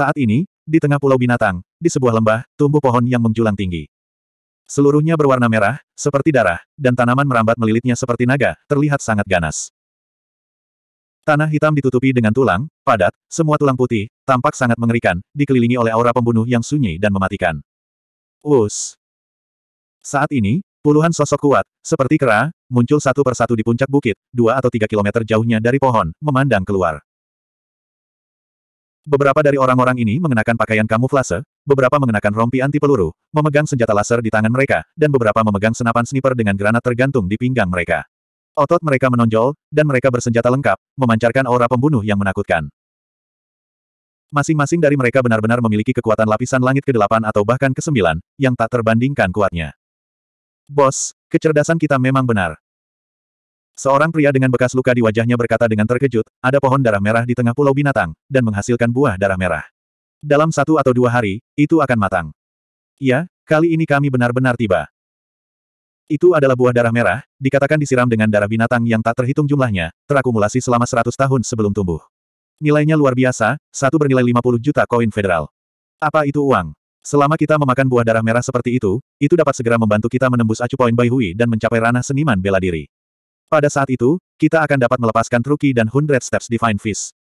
Saat ini, di tengah pulau binatang, di sebuah lembah, tumbuh pohon yang menjulang tinggi. Seluruhnya berwarna merah, seperti darah, dan tanaman merambat melilitnya seperti naga, terlihat sangat ganas. Tanah hitam ditutupi dengan tulang, padat, semua tulang putih, tampak sangat mengerikan, dikelilingi oleh aura pembunuh yang sunyi dan mematikan. Us. Saat ini, puluhan sosok kuat, seperti kera, muncul satu persatu di puncak bukit, dua atau tiga kilometer jauhnya dari pohon, memandang keluar. Beberapa dari orang-orang ini mengenakan pakaian kamuflase, beberapa mengenakan rompi anti peluru, memegang senjata laser di tangan mereka, dan beberapa memegang senapan sniper dengan granat tergantung di pinggang mereka. Otot mereka menonjol, dan mereka bersenjata lengkap, memancarkan aura pembunuh yang menakutkan. Masing-masing dari mereka benar-benar memiliki kekuatan lapisan langit ke-8 atau bahkan ke-9, yang tak terbandingkan kuatnya. Bos, kecerdasan kita memang benar. Seorang pria dengan bekas luka di wajahnya berkata dengan terkejut, ada pohon darah merah di tengah pulau binatang, dan menghasilkan buah darah merah. Dalam satu atau dua hari, itu akan matang. Ya, kali ini kami benar-benar tiba. Itu adalah buah darah merah, dikatakan disiram dengan darah binatang yang tak terhitung jumlahnya, terakumulasi selama 100 tahun sebelum tumbuh. Nilainya luar biasa, satu bernilai 50 juta koin federal. Apa itu uang? Selama kita memakan buah darah merah seperti itu, itu dapat segera membantu kita menembus acu poin Bai Hui dan mencapai ranah seniman bela diri. Pada saat itu, kita akan dapat melepaskan Truki dan Hundred Steps Divine Fist.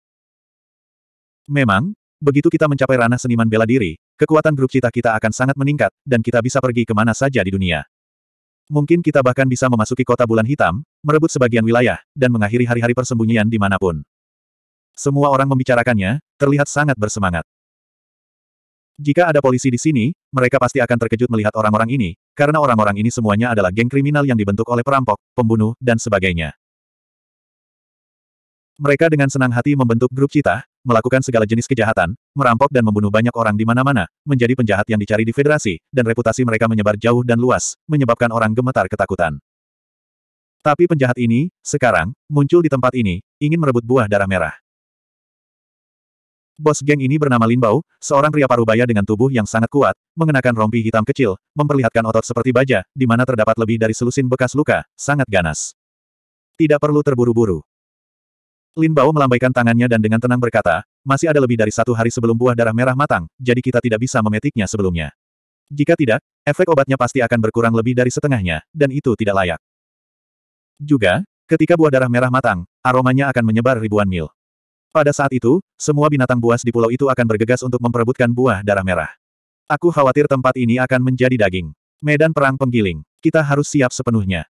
Memang, begitu kita mencapai ranah seniman bela diri, kekuatan grup cita kita akan sangat meningkat, dan kita bisa pergi kemana saja di dunia. Mungkin kita bahkan bisa memasuki kota bulan hitam, merebut sebagian wilayah, dan mengakhiri hari-hari persembunyian dimanapun. Semua orang membicarakannya, terlihat sangat bersemangat. Jika ada polisi di sini, mereka pasti akan terkejut melihat orang-orang ini, karena orang-orang ini semuanya adalah geng kriminal yang dibentuk oleh perampok, pembunuh, dan sebagainya. Mereka dengan senang hati membentuk grup cita, melakukan segala jenis kejahatan, merampok dan membunuh banyak orang di mana-mana, menjadi penjahat yang dicari di federasi, dan reputasi mereka menyebar jauh dan luas, menyebabkan orang gemetar ketakutan. Tapi penjahat ini, sekarang, muncul di tempat ini, ingin merebut buah darah merah. Bos geng ini bernama Lin Bao, seorang pria parubaya dengan tubuh yang sangat kuat, mengenakan rompi hitam kecil, memperlihatkan otot seperti baja, di mana terdapat lebih dari selusin bekas luka, sangat ganas. Tidak perlu terburu-buru. Lin Bao melambaikan tangannya dan dengan tenang berkata, masih ada lebih dari satu hari sebelum buah darah merah matang, jadi kita tidak bisa memetiknya sebelumnya. Jika tidak, efek obatnya pasti akan berkurang lebih dari setengahnya, dan itu tidak layak. Juga, ketika buah darah merah matang, aromanya akan menyebar ribuan mil. Pada saat itu, semua binatang buas di pulau itu akan bergegas untuk memperebutkan buah darah merah. Aku khawatir tempat ini akan menjadi daging. Medan perang penggiling. Kita harus siap sepenuhnya.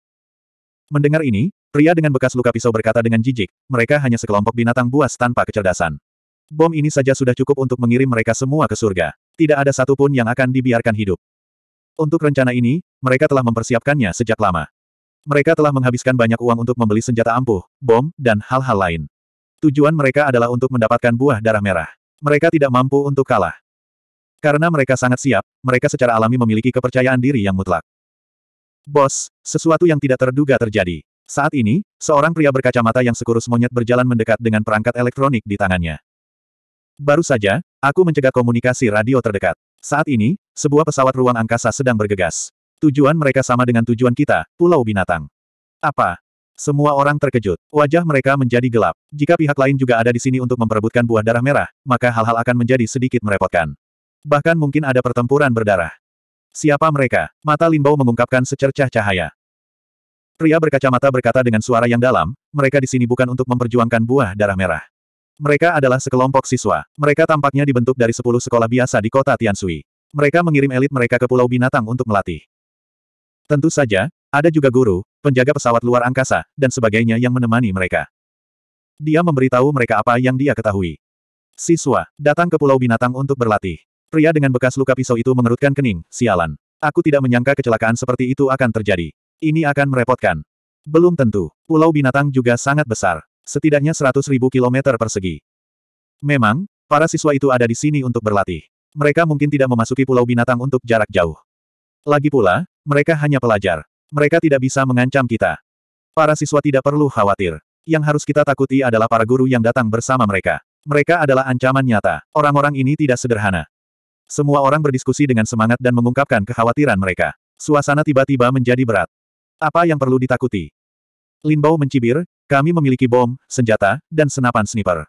Mendengar ini, pria dengan bekas luka pisau berkata dengan jijik, mereka hanya sekelompok binatang buas tanpa kecerdasan. Bom ini saja sudah cukup untuk mengirim mereka semua ke surga. Tidak ada satupun yang akan dibiarkan hidup. Untuk rencana ini, mereka telah mempersiapkannya sejak lama. Mereka telah menghabiskan banyak uang untuk membeli senjata ampuh, bom, dan hal-hal lain. Tujuan mereka adalah untuk mendapatkan buah darah merah. Mereka tidak mampu untuk kalah. Karena mereka sangat siap, mereka secara alami memiliki kepercayaan diri yang mutlak. Bos, sesuatu yang tidak terduga terjadi. Saat ini, seorang pria berkacamata yang sekurus monyet berjalan mendekat dengan perangkat elektronik di tangannya. Baru saja, aku mencegah komunikasi radio terdekat. Saat ini, sebuah pesawat ruang angkasa sedang bergegas. Tujuan mereka sama dengan tujuan kita, Pulau Binatang. Apa? Semua orang terkejut. Wajah mereka menjadi gelap. Jika pihak lain juga ada di sini untuk memperebutkan buah darah merah, maka hal-hal akan menjadi sedikit merepotkan. Bahkan mungkin ada pertempuran berdarah. Siapa mereka? Mata Linbao mengungkapkan secercah cahaya. Pria berkacamata berkata dengan suara yang dalam, mereka di sini bukan untuk memperjuangkan buah darah merah. Mereka adalah sekelompok siswa. Mereka tampaknya dibentuk dari sepuluh sekolah biasa di kota Tiansui. Mereka mengirim elit mereka ke Pulau Binatang untuk melatih. Tentu saja, ada juga guru, penjaga pesawat luar angkasa, dan sebagainya yang menemani mereka. Dia memberitahu mereka apa yang dia ketahui. Siswa, datang ke Pulau Binatang untuk berlatih. Pria dengan bekas luka pisau itu mengerutkan kening, sialan. Aku tidak menyangka kecelakaan seperti itu akan terjadi. Ini akan merepotkan. Belum tentu, Pulau Binatang juga sangat besar. Setidaknya 100.000 kilometer persegi. Memang, para siswa itu ada di sini untuk berlatih. Mereka mungkin tidak memasuki Pulau Binatang untuk jarak jauh. Lagi pula, mereka hanya pelajar. Mereka tidak bisa mengancam kita. Para siswa tidak perlu khawatir. Yang harus kita takuti adalah para guru yang datang bersama mereka. Mereka adalah ancaman nyata. Orang-orang ini tidak sederhana. Semua orang berdiskusi dengan semangat dan mengungkapkan kekhawatiran mereka. Suasana tiba-tiba menjadi berat. Apa yang perlu ditakuti? Linbao mencibir, kami memiliki bom, senjata, dan senapan sniper.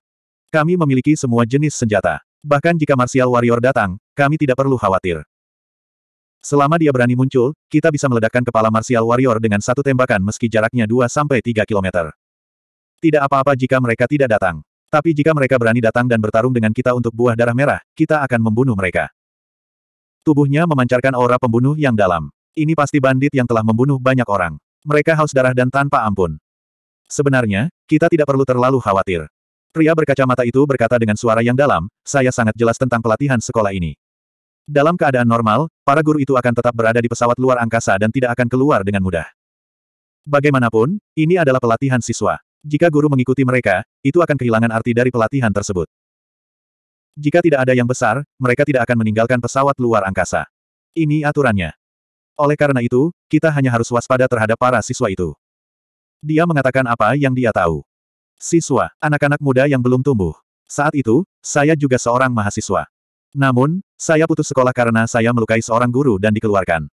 Kami memiliki semua jenis senjata. Bahkan jika Martial Warrior datang, kami tidak perlu khawatir. Selama dia berani muncul, kita bisa meledakkan kepala Martial Warrior dengan satu tembakan meski jaraknya 2-3 km. Tidak apa-apa jika mereka tidak datang. Tapi jika mereka berani datang dan bertarung dengan kita untuk buah darah merah, kita akan membunuh mereka. Tubuhnya memancarkan aura pembunuh yang dalam. Ini pasti bandit yang telah membunuh banyak orang. Mereka haus darah dan tanpa ampun. Sebenarnya, kita tidak perlu terlalu khawatir. Pria berkacamata itu berkata dengan suara yang dalam, saya sangat jelas tentang pelatihan sekolah ini. Dalam keadaan normal, para guru itu akan tetap berada di pesawat luar angkasa dan tidak akan keluar dengan mudah. Bagaimanapun, ini adalah pelatihan siswa. Jika guru mengikuti mereka, itu akan kehilangan arti dari pelatihan tersebut. Jika tidak ada yang besar, mereka tidak akan meninggalkan pesawat luar angkasa. Ini aturannya. Oleh karena itu, kita hanya harus waspada terhadap para siswa itu. Dia mengatakan apa yang dia tahu. Siswa, anak-anak muda yang belum tumbuh. Saat itu, saya juga seorang mahasiswa. Namun, saya putus sekolah karena saya melukai seorang guru dan dikeluarkan.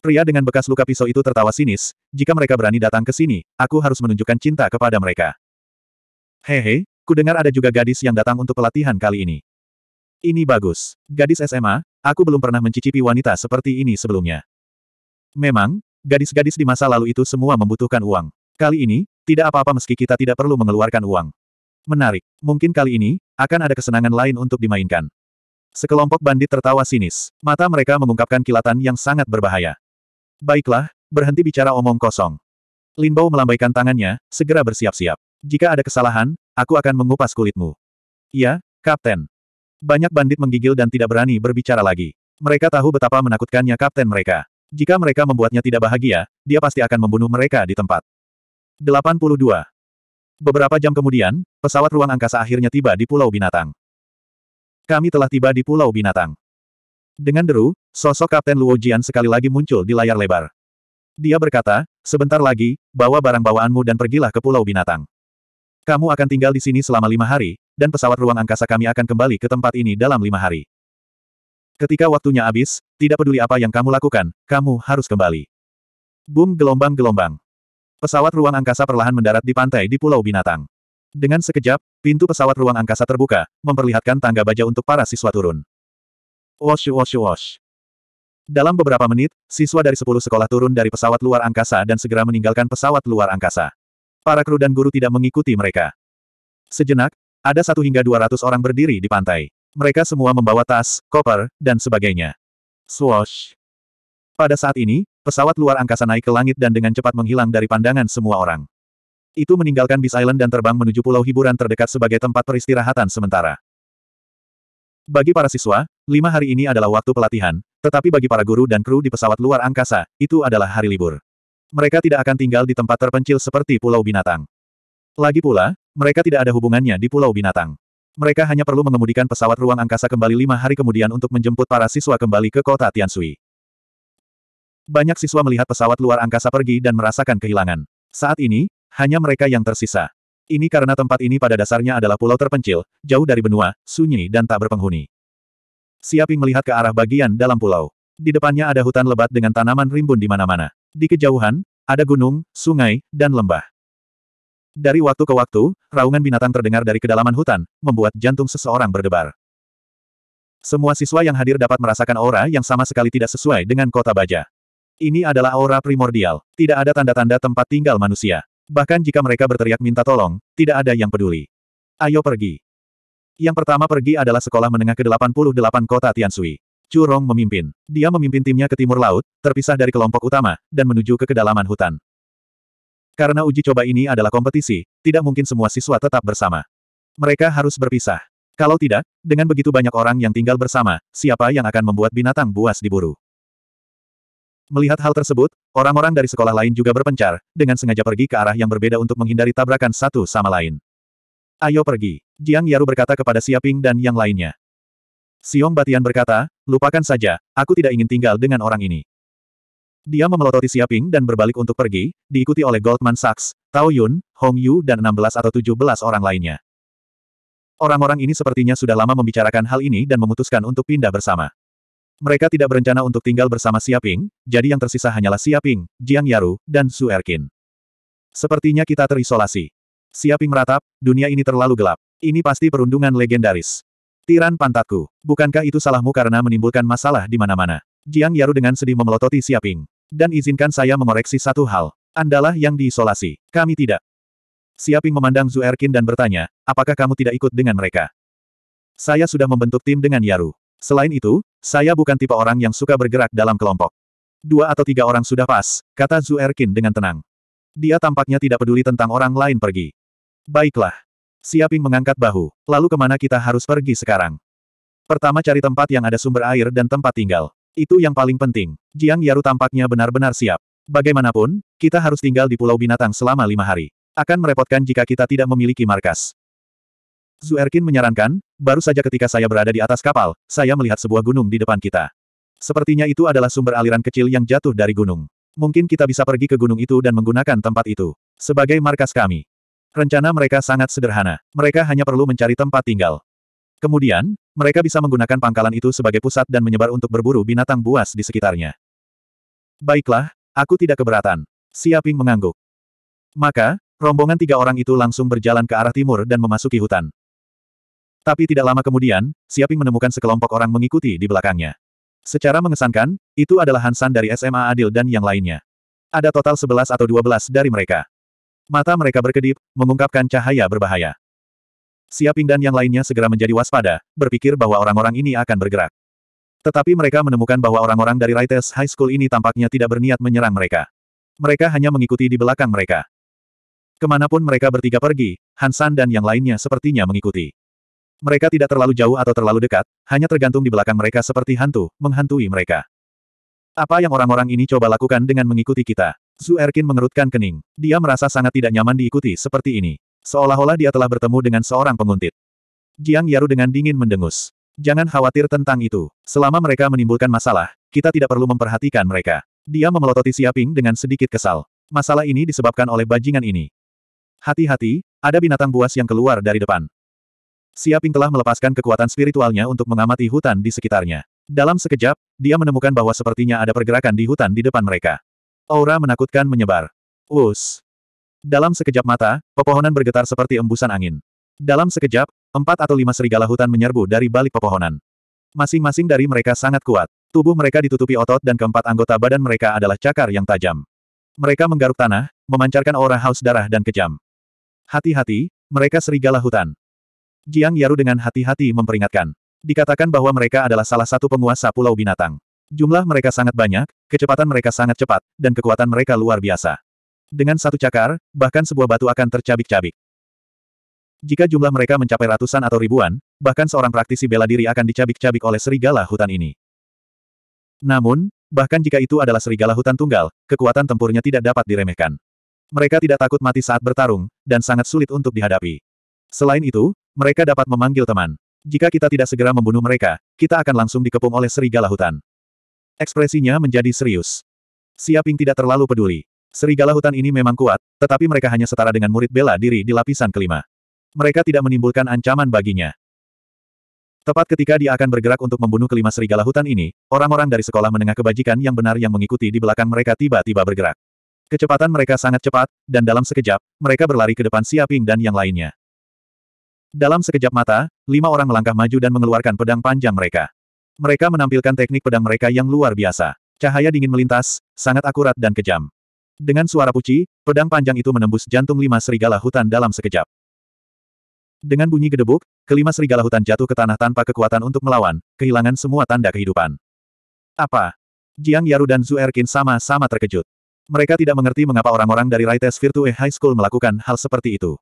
Pria dengan bekas luka pisau itu tertawa sinis, jika mereka berani datang ke sini, aku harus menunjukkan cinta kepada mereka. Hehe, ku dengar ada juga gadis yang datang untuk pelatihan kali ini. Ini bagus. Gadis SMA, aku belum pernah mencicipi wanita seperti ini sebelumnya. Memang, gadis-gadis di masa lalu itu semua membutuhkan uang. Kali ini, tidak apa-apa meski kita tidak perlu mengeluarkan uang. Menarik, mungkin kali ini, akan ada kesenangan lain untuk dimainkan. Sekelompok bandit tertawa sinis. Mata mereka mengungkapkan kilatan yang sangat berbahaya. Baiklah, berhenti bicara omong kosong. Linbao melambaikan tangannya, segera bersiap-siap. Jika ada kesalahan, aku akan mengupas kulitmu. Ya, Kapten. Banyak bandit menggigil dan tidak berani berbicara lagi. Mereka tahu betapa menakutkannya Kapten mereka. Jika mereka membuatnya tidak bahagia, dia pasti akan membunuh mereka di tempat. 82. Beberapa jam kemudian, pesawat ruang angkasa akhirnya tiba di Pulau Binatang. Kami telah tiba di Pulau Binatang. Dengan deru, sosok Kapten Luo Jian sekali lagi muncul di layar lebar. Dia berkata, sebentar lagi, bawa barang bawaanmu dan pergilah ke Pulau Binatang. Kamu akan tinggal di sini selama lima hari, dan pesawat ruang angkasa kami akan kembali ke tempat ini dalam lima hari. Ketika waktunya habis, tidak peduli apa yang kamu lakukan, kamu harus kembali. Boom gelombang-gelombang. Pesawat ruang angkasa perlahan mendarat di pantai di Pulau Binatang. Dengan sekejap, pintu pesawat ruang angkasa terbuka, memperlihatkan tangga baja untuk para siswa turun. Wash wash wash. Dalam beberapa menit, siswa dari sepuluh sekolah turun dari pesawat luar angkasa dan segera meninggalkan pesawat luar angkasa. Para kru dan guru tidak mengikuti mereka. Sejenak, ada satu hingga dua ratus orang berdiri di pantai. Mereka semua membawa tas, koper, dan sebagainya. Swash. Pada saat ini, pesawat luar angkasa naik ke langit dan dengan cepat menghilang dari pandangan semua orang itu meninggalkan Beast Island dan terbang menuju pulau hiburan terdekat sebagai tempat peristirahatan sementara. Bagi para siswa, lima hari ini adalah waktu pelatihan, tetapi bagi para guru dan kru di pesawat luar angkasa, itu adalah hari libur. Mereka tidak akan tinggal di tempat terpencil seperti Pulau Binatang. Lagi pula, mereka tidak ada hubungannya di Pulau Binatang. Mereka hanya perlu mengemudikan pesawat ruang angkasa kembali lima hari kemudian untuk menjemput para siswa kembali ke kota Tiansui. Banyak siswa melihat pesawat luar angkasa pergi dan merasakan kehilangan. Saat ini, hanya mereka yang tersisa. Ini karena tempat ini pada dasarnya adalah pulau terpencil, jauh dari benua, sunyi dan tak berpenghuni. Siaping melihat ke arah bagian dalam pulau. Di depannya ada hutan lebat dengan tanaman rimbun di mana-mana. Di kejauhan, ada gunung, sungai, dan lembah. Dari waktu ke waktu, raungan binatang terdengar dari kedalaman hutan, membuat jantung seseorang berdebar. Semua siswa yang hadir dapat merasakan aura yang sama sekali tidak sesuai dengan kota baja. Ini adalah aura primordial, tidak ada tanda-tanda tempat tinggal manusia. Bahkan jika mereka berteriak minta tolong, tidak ada yang peduli. Ayo pergi. Yang pertama pergi adalah sekolah menengah ke-88 kota Tiansui. Chu Rong memimpin. Dia memimpin timnya ke timur laut, terpisah dari kelompok utama, dan menuju ke kedalaman hutan. Karena uji coba ini adalah kompetisi, tidak mungkin semua siswa tetap bersama. Mereka harus berpisah. Kalau tidak, dengan begitu banyak orang yang tinggal bersama, siapa yang akan membuat binatang buas diburu? Melihat hal tersebut, orang-orang dari sekolah lain juga berpencar, dengan sengaja pergi ke arah yang berbeda untuk menghindari tabrakan satu sama lain. Ayo pergi, Jiang Yaru berkata kepada Siaping dan yang lainnya. Siong Batian berkata, lupakan saja, aku tidak ingin tinggal dengan orang ini. Dia memelototi Siaping dan berbalik untuk pergi, diikuti oleh Goldman Sachs, Tao Yun, Hong Yu dan 16 atau 17 orang lainnya. Orang-orang ini sepertinya sudah lama membicarakan hal ini dan memutuskan untuk pindah bersama. Mereka tidak berencana untuk tinggal bersama Siaping, jadi yang tersisa hanyalah Siaping, Jiang Yaru, dan Su Erkin. Sepertinya kita terisolasi. Siaping meratap, dunia ini terlalu gelap. Ini pasti perundungan legendaris. Tiran pantatku, bukankah itu salahmu karena menimbulkan masalah di mana-mana? Jiang Yaru dengan sedih memelototi Siaping. Dan izinkan saya mengoreksi satu hal. Andalah yang diisolasi, kami tidak. Siaping memandang Zu Erkin dan bertanya, apakah kamu tidak ikut dengan mereka? Saya sudah membentuk tim dengan Yaru. Selain itu, saya bukan tipe orang yang suka bergerak dalam kelompok. Dua atau tiga orang sudah pas, kata Zhu Erkin dengan tenang. Dia tampaknya tidak peduli tentang orang lain pergi. Baiklah. Siaping mengangkat bahu. Lalu kemana kita harus pergi sekarang? Pertama cari tempat yang ada sumber air dan tempat tinggal. Itu yang paling penting. Jiang Yaru tampaknya benar-benar siap. Bagaimanapun, kita harus tinggal di Pulau Binatang selama lima hari. Akan merepotkan jika kita tidak memiliki markas. Erkin menyarankan, baru saja ketika saya berada di atas kapal, saya melihat sebuah gunung di depan kita. Sepertinya itu adalah sumber aliran kecil yang jatuh dari gunung. Mungkin kita bisa pergi ke gunung itu dan menggunakan tempat itu sebagai markas kami. Rencana mereka sangat sederhana. Mereka hanya perlu mencari tempat tinggal. Kemudian, mereka bisa menggunakan pangkalan itu sebagai pusat dan menyebar untuk berburu binatang buas di sekitarnya. Baiklah, aku tidak keberatan. Siaping mengangguk. Maka, rombongan tiga orang itu langsung berjalan ke arah timur dan memasuki hutan. Tapi tidak lama kemudian, Siaping menemukan sekelompok orang mengikuti di belakangnya. Secara mengesankan, itu adalah Hansan dari SMA Adil dan yang lainnya. Ada total 11 atau 12 dari mereka. Mata mereka berkedip, mengungkapkan cahaya berbahaya. Siaping dan yang lainnya segera menjadi waspada, berpikir bahwa orang-orang ini akan bergerak. Tetapi mereka menemukan bahwa orang-orang dari Raites High School ini tampaknya tidak berniat menyerang mereka. Mereka hanya mengikuti di belakang mereka. Kemanapun mereka bertiga pergi, Hansan dan yang lainnya sepertinya mengikuti. Mereka tidak terlalu jauh atau terlalu dekat, hanya tergantung di belakang mereka seperti hantu, menghantui mereka. Apa yang orang-orang ini coba lakukan dengan mengikuti kita? Zu Erkin mengerutkan kening. Dia merasa sangat tidak nyaman diikuti seperti ini. Seolah-olah dia telah bertemu dengan seorang penguntit. Jiang Yaru dengan dingin mendengus. Jangan khawatir tentang itu. Selama mereka menimbulkan masalah, kita tidak perlu memperhatikan mereka. Dia memelototi Siaping dengan sedikit kesal. Masalah ini disebabkan oleh bajingan ini. Hati-hati, ada binatang buas yang keluar dari depan. Siaping telah melepaskan kekuatan spiritualnya untuk mengamati hutan di sekitarnya. Dalam sekejap, dia menemukan bahwa sepertinya ada pergerakan di hutan di depan mereka. Aura menakutkan menyebar. Us. Dalam sekejap mata, pepohonan bergetar seperti embusan angin. Dalam sekejap, empat atau lima serigala hutan menyerbu dari balik pepohonan. Masing-masing dari mereka sangat kuat. Tubuh mereka ditutupi otot dan keempat anggota badan mereka adalah cakar yang tajam. Mereka menggaruk tanah, memancarkan aura haus darah dan kejam. Hati-hati, mereka serigala hutan. Jiang Yaru dengan hati-hati memperingatkan. Dikatakan bahwa mereka adalah salah satu penguasa pulau binatang. Jumlah mereka sangat banyak, kecepatan mereka sangat cepat, dan kekuatan mereka luar biasa. Dengan satu cakar, bahkan sebuah batu akan tercabik-cabik. Jika jumlah mereka mencapai ratusan atau ribuan, bahkan seorang praktisi bela diri akan dicabik-cabik oleh serigala hutan ini. Namun, bahkan jika itu adalah serigala hutan tunggal, kekuatan tempurnya tidak dapat diremehkan. Mereka tidak takut mati saat bertarung, dan sangat sulit untuk dihadapi. Selain itu, mereka dapat memanggil teman. Jika kita tidak segera membunuh mereka, kita akan langsung dikepung oleh serigala hutan. Ekspresinya menjadi serius. Siaping tidak terlalu peduli. Serigala hutan ini memang kuat, tetapi mereka hanya setara dengan murid bela diri di lapisan kelima. Mereka tidak menimbulkan ancaman baginya. Tepat ketika dia akan bergerak untuk membunuh kelima serigala hutan ini, orang-orang dari sekolah menengah kebajikan yang benar yang mengikuti di belakang mereka tiba-tiba bergerak. Kecepatan mereka sangat cepat, dan dalam sekejap, mereka berlari ke depan Siaping dan yang lainnya. Dalam sekejap mata, lima orang melangkah maju dan mengeluarkan pedang panjang mereka. Mereka menampilkan teknik pedang mereka yang luar biasa. Cahaya dingin melintas, sangat akurat dan kejam. Dengan suara puci, pedang panjang itu menembus jantung lima serigala hutan dalam sekejap. Dengan bunyi gedebuk, kelima serigala hutan jatuh ke tanah tanpa kekuatan untuk melawan, kehilangan semua tanda kehidupan. Apa? Jiang Yaru dan Zhu Erkin sama-sama terkejut. Mereka tidak mengerti mengapa orang-orang dari Raites Virtue High School melakukan hal seperti itu.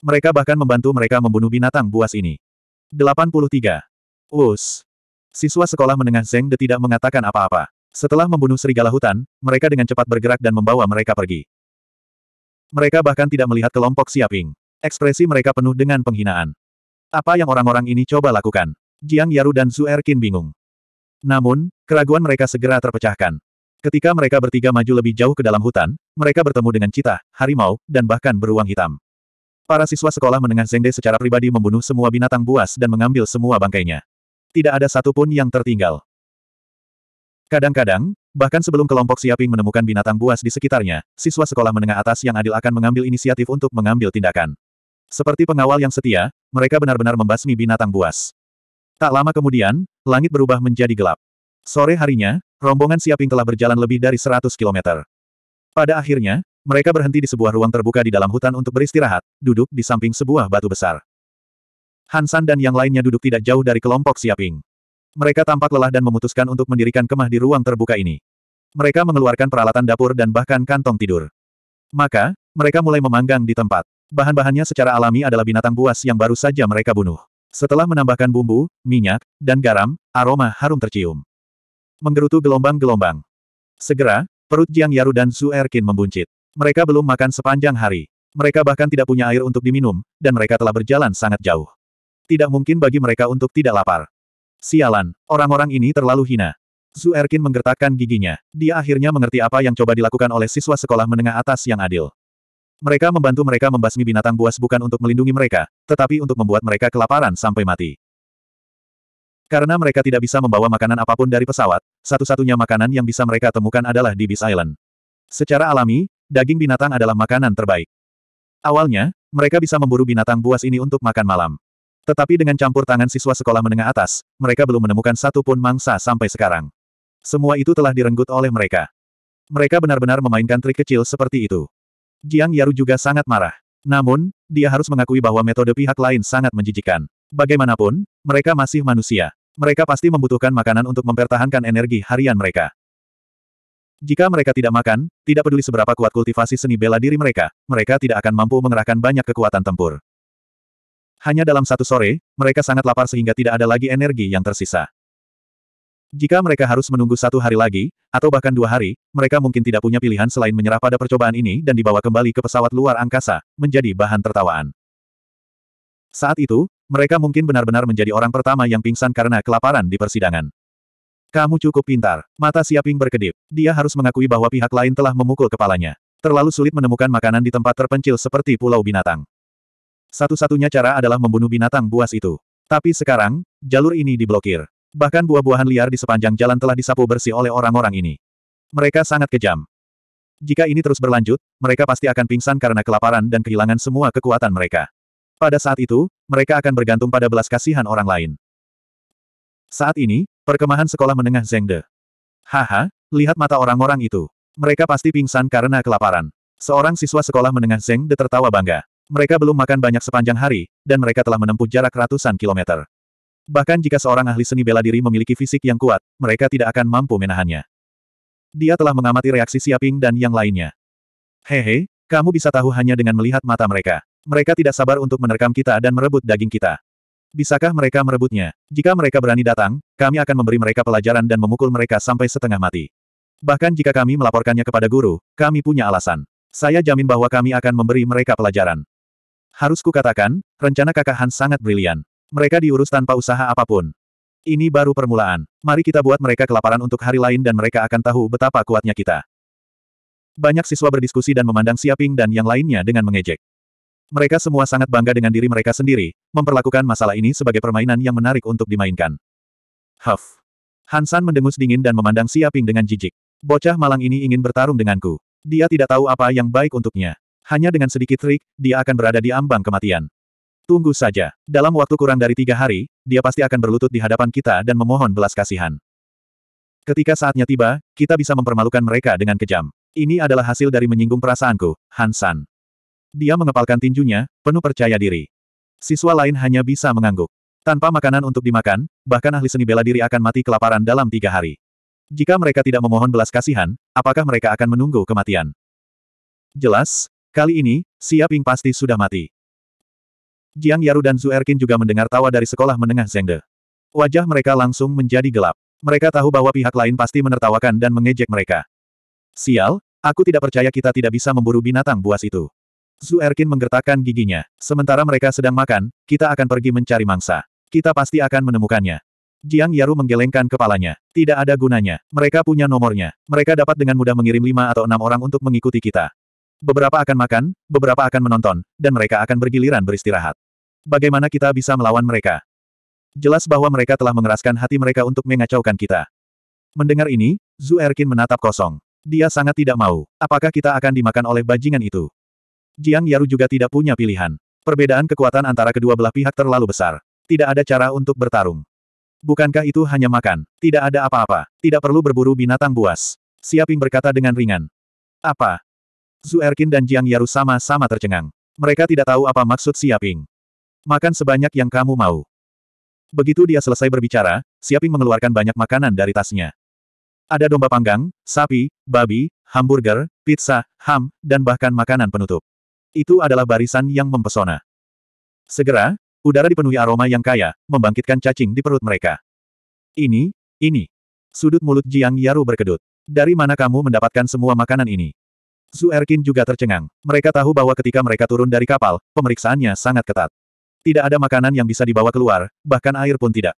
Mereka bahkan membantu mereka membunuh binatang buas ini. 83. Us. Siswa sekolah menengah Zeng De tidak mengatakan apa-apa. Setelah membunuh serigala hutan, mereka dengan cepat bergerak dan membawa mereka pergi. Mereka bahkan tidak melihat kelompok Siaping. Ekspresi mereka penuh dengan penghinaan. Apa yang orang-orang ini coba lakukan? Jiang Yaru dan Zhu Erkin bingung. Namun, keraguan mereka segera terpecahkan. Ketika mereka bertiga maju lebih jauh ke dalam hutan, mereka bertemu dengan cita, harimau, dan bahkan beruang hitam. Para siswa sekolah menengah Zengde secara pribadi membunuh semua binatang buas dan mengambil semua bangkainya. Tidak ada satupun yang tertinggal. Kadang-kadang, bahkan sebelum kelompok Siaping menemukan binatang buas di sekitarnya, siswa sekolah menengah atas yang adil akan mengambil inisiatif untuk mengambil tindakan. Seperti pengawal yang setia, mereka benar-benar membasmi binatang buas. Tak lama kemudian, langit berubah menjadi gelap. Sore harinya, rombongan Siaping telah berjalan lebih dari 100 kilometer. Pada akhirnya, mereka berhenti di sebuah ruang terbuka di dalam hutan untuk beristirahat, duduk di samping sebuah batu besar. Hansan dan yang lainnya duduk tidak jauh dari kelompok Siaping. Mereka tampak lelah dan memutuskan untuk mendirikan kemah di ruang terbuka ini. Mereka mengeluarkan peralatan dapur dan bahkan kantong tidur. Maka, mereka mulai memanggang di tempat. Bahan-bahannya secara alami adalah binatang buas yang baru saja mereka bunuh. Setelah menambahkan bumbu, minyak, dan garam, aroma harum tercium. Menggerutu gelombang-gelombang. Segera, perut Jiang Yaru dan Su Erkin membuncit. Mereka belum makan sepanjang hari. Mereka bahkan tidak punya air untuk diminum, dan mereka telah berjalan sangat jauh. Tidak mungkin bagi mereka untuk tidak lapar. Sialan, orang-orang ini terlalu hina. Zu Erkin menggertakkan giginya. Dia akhirnya mengerti apa yang coba dilakukan oleh siswa sekolah menengah atas yang adil. Mereka membantu mereka membasmi binatang buas bukan untuk melindungi mereka, tetapi untuk membuat mereka kelaparan sampai mati. Karena mereka tidak bisa membawa makanan apapun dari pesawat, satu-satunya makanan yang bisa mereka temukan adalah di Beast Island. Secara alami, daging binatang adalah makanan terbaik. Awalnya, mereka bisa memburu binatang buas ini untuk makan malam. Tetapi dengan campur tangan siswa sekolah menengah atas, mereka belum menemukan satu pun mangsa sampai sekarang. Semua itu telah direnggut oleh mereka. Mereka benar-benar memainkan trik kecil seperti itu. Jiang Yaru juga sangat marah. Namun, dia harus mengakui bahwa metode pihak lain sangat menjijikan. Bagaimanapun, mereka masih manusia. Mereka pasti membutuhkan makanan untuk mempertahankan energi harian mereka. Jika mereka tidak makan, tidak peduli seberapa kuat kultivasi seni bela diri mereka, mereka tidak akan mampu mengerahkan banyak kekuatan tempur. Hanya dalam satu sore, mereka sangat lapar sehingga tidak ada lagi energi yang tersisa. Jika mereka harus menunggu satu hari lagi, atau bahkan dua hari, mereka mungkin tidak punya pilihan selain menyerah pada percobaan ini dan dibawa kembali ke pesawat luar angkasa, menjadi bahan tertawaan. Saat itu, mereka mungkin benar-benar menjadi orang pertama yang pingsan karena kelaparan di persidangan. Kamu cukup pintar. Mata Siaping berkedip. Dia harus mengakui bahwa pihak lain telah memukul kepalanya. Terlalu sulit menemukan makanan di tempat terpencil seperti pulau binatang. Satu-satunya cara adalah membunuh binatang buas itu. Tapi sekarang, jalur ini diblokir. Bahkan buah-buahan liar di sepanjang jalan telah disapu bersih oleh orang-orang ini. Mereka sangat kejam. Jika ini terus berlanjut, mereka pasti akan pingsan karena kelaparan dan kehilangan semua kekuatan mereka. Pada saat itu, mereka akan bergantung pada belas kasihan orang lain. Saat ini, perkemahan sekolah menengah Zengde. Haha, lihat mata orang-orang itu. Mereka pasti pingsan karena kelaparan. Seorang siswa sekolah menengah Zengde tertawa bangga. Mereka belum makan banyak sepanjang hari, dan mereka telah menempuh jarak ratusan kilometer. Bahkan jika seorang ahli seni bela diri memiliki fisik yang kuat, mereka tidak akan mampu menahannya. Dia telah mengamati reaksi Siaping dan yang lainnya. Hehe, kamu bisa tahu hanya dengan melihat mata mereka. Mereka tidak sabar untuk menerkam kita dan merebut daging kita. Bisakah mereka merebutnya? Jika mereka berani datang, kami akan memberi mereka pelajaran dan memukul mereka sampai setengah mati. Bahkan jika kami melaporkannya kepada guru, kami punya alasan. Saya jamin bahwa kami akan memberi mereka pelajaran. Harus kukatakan, rencana kakak Han sangat brilian. Mereka diurus tanpa usaha apapun. Ini baru permulaan. Mari kita buat mereka kelaparan untuk hari lain dan mereka akan tahu betapa kuatnya kita. Banyak siswa berdiskusi dan memandang Siaping dan yang lainnya dengan mengejek. Mereka semua sangat bangga dengan diri mereka sendiri, memperlakukan masalah ini sebagai permainan yang menarik untuk dimainkan. Huff. Hansan mendengus dingin dan memandang Siaping dengan jijik. Bocah malang ini ingin bertarung denganku. Dia tidak tahu apa yang baik untuknya. Hanya dengan sedikit trik, dia akan berada di ambang kematian. Tunggu saja. Dalam waktu kurang dari tiga hari, dia pasti akan berlutut di hadapan kita dan memohon belas kasihan. Ketika saatnya tiba, kita bisa mempermalukan mereka dengan kejam. Ini adalah hasil dari menyinggung perasaanku, Hansan. Dia mengepalkan tinjunya, penuh percaya diri. Siswa lain hanya bisa mengangguk. Tanpa makanan untuk dimakan, bahkan ahli seni bela diri akan mati kelaparan dalam tiga hari. Jika mereka tidak memohon belas kasihan, apakah mereka akan menunggu kematian? Jelas, kali ini, Siaping Ing pasti sudah mati. Jiang Yaru dan Zhu Erkin juga mendengar tawa dari sekolah menengah Zengde. Wajah mereka langsung menjadi gelap. Mereka tahu bahwa pihak lain pasti menertawakan dan mengejek mereka. Sial, aku tidak percaya kita tidak bisa memburu binatang buas itu. Su Erkin menggertakkan giginya. Sementara mereka sedang makan, kita akan pergi mencari mangsa. Kita pasti akan menemukannya. Jiang Yaru menggelengkan kepalanya. Tidak ada gunanya. Mereka punya nomornya. Mereka dapat dengan mudah mengirim lima atau enam orang untuk mengikuti kita. Beberapa akan makan, beberapa akan menonton, dan mereka akan bergiliran beristirahat. Bagaimana kita bisa melawan mereka? Jelas bahwa mereka telah mengeraskan hati mereka untuk mengacaukan kita. Mendengar ini, Zu Erkin menatap kosong. Dia sangat tidak mau. Apakah kita akan dimakan oleh bajingan itu? Jiang Yaru juga tidak punya pilihan. Perbedaan kekuatan antara kedua belah pihak terlalu besar. Tidak ada cara untuk bertarung. Bukankah itu hanya makan? Tidak ada apa-apa. Tidak perlu berburu binatang buas. Siaping berkata dengan ringan. Apa? Zhu Erkin dan Jiang Yaru sama-sama tercengang. Mereka tidak tahu apa maksud Siaping. Makan sebanyak yang kamu mau. Begitu dia selesai berbicara, Siaping mengeluarkan banyak makanan dari tasnya. Ada domba panggang, sapi, babi, hamburger, pizza, ham, dan bahkan makanan penutup. Itu adalah barisan yang mempesona. Segera, udara dipenuhi aroma yang kaya, membangkitkan cacing di perut mereka. Ini, ini. Sudut mulut Jiang Yaru berkedut. Dari mana kamu mendapatkan semua makanan ini? Zu Erkin juga tercengang. Mereka tahu bahwa ketika mereka turun dari kapal, pemeriksaannya sangat ketat. Tidak ada makanan yang bisa dibawa keluar, bahkan air pun tidak.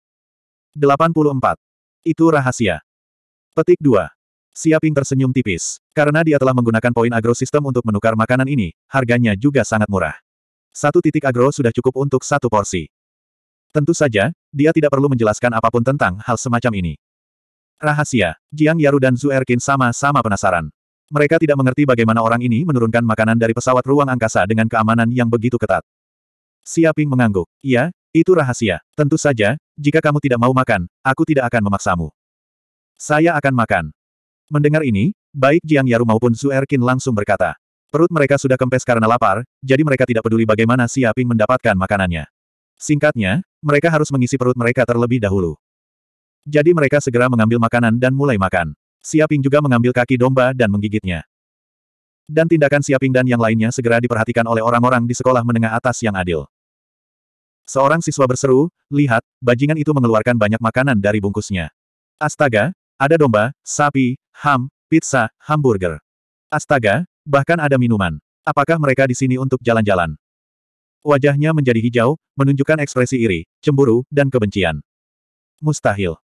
84. Itu rahasia. Petik 2. Siaping tersenyum tipis. Karena dia telah menggunakan poin agro sistem untuk menukar makanan ini, harganya juga sangat murah. Satu titik agro sudah cukup untuk satu porsi. Tentu saja, dia tidak perlu menjelaskan apapun tentang hal semacam ini. Rahasia, Jiang Yaru dan Zhu Erkin sama-sama penasaran. Mereka tidak mengerti bagaimana orang ini menurunkan makanan dari pesawat ruang angkasa dengan keamanan yang begitu ketat. Siaping mengangguk. Iya, itu rahasia. Tentu saja, jika kamu tidak mau makan, aku tidak akan memaksamu. Saya akan makan. Mendengar ini, baik Jiang Yaru maupun Su Erkin langsung berkata. Perut mereka sudah kempes karena lapar, jadi mereka tidak peduli bagaimana Siaping mendapatkan makanannya. Singkatnya, mereka harus mengisi perut mereka terlebih dahulu. Jadi mereka segera mengambil makanan dan mulai makan. Siaping juga mengambil kaki domba dan menggigitnya. Dan tindakan Siaping dan yang lainnya segera diperhatikan oleh orang-orang di sekolah menengah atas yang adil. Seorang siswa berseru, lihat, bajingan itu mengeluarkan banyak makanan dari bungkusnya. Astaga, ada domba, sapi, ham, pizza, hamburger. Astaga, bahkan ada minuman. Apakah mereka di sini untuk jalan-jalan? Wajahnya menjadi hijau, menunjukkan ekspresi iri, cemburu, dan kebencian. Mustahil.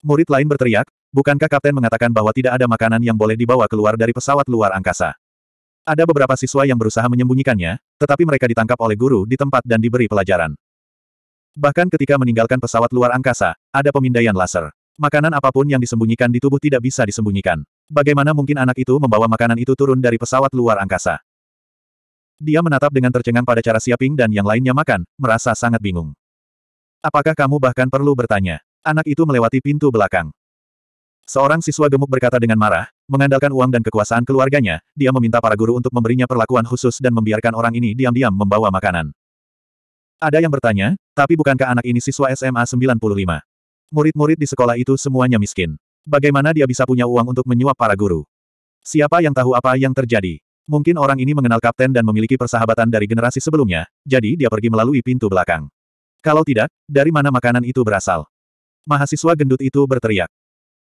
Murid lain berteriak, bukankah kapten mengatakan bahwa tidak ada makanan yang boleh dibawa keluar dari pesawat luar angkasa? Ada beberapa siswa yang berusaha menyembunyikannya, tetapi mereka ditangkap oleh guru di tempat dan diberi pelajaran. Bahkan ketika meninggalkan pesawat luar angkasa, ada pemindaian laser. Makanan apapun yang disembunyikan di tubuh tidak bisa disembunyikan. Bagaimana mungkin anak itu membawa makanan itu turun dari pesawat luar angkasa? Dia menatap dengan tercengang pada cara Siaping dan yang lainnya makan, merasa sangat bingung. Apakah kamu bahkan perlu bertanya? Anak itu melewati pintu belakang. Seorang siswa gemuk berkata dengan marah, mengandalkan uang dan kekuasaan keluarganya, dia meminta para guru untuk memberinya perlakuan khusus dan membiarkan orang ini diam-diam membawa makanan. Ada yang bertanya, tapi bukankah anak ini siswa SMA 95? Murid-murid di sekolah itu semuanya miskin. Bagaimana dia bisa punya uang untuk menyuap para guru? Siapa yang tahu apa yang terjadi? Mungkin orang ini mengenal kapten dan memiliki persahabatan dari generasi sebelumnya, jadi dia pergi melalui pintu belakang. Kalau tidak, dari mana makanan itu berasal? Mahasiswa gendut itu berteriak.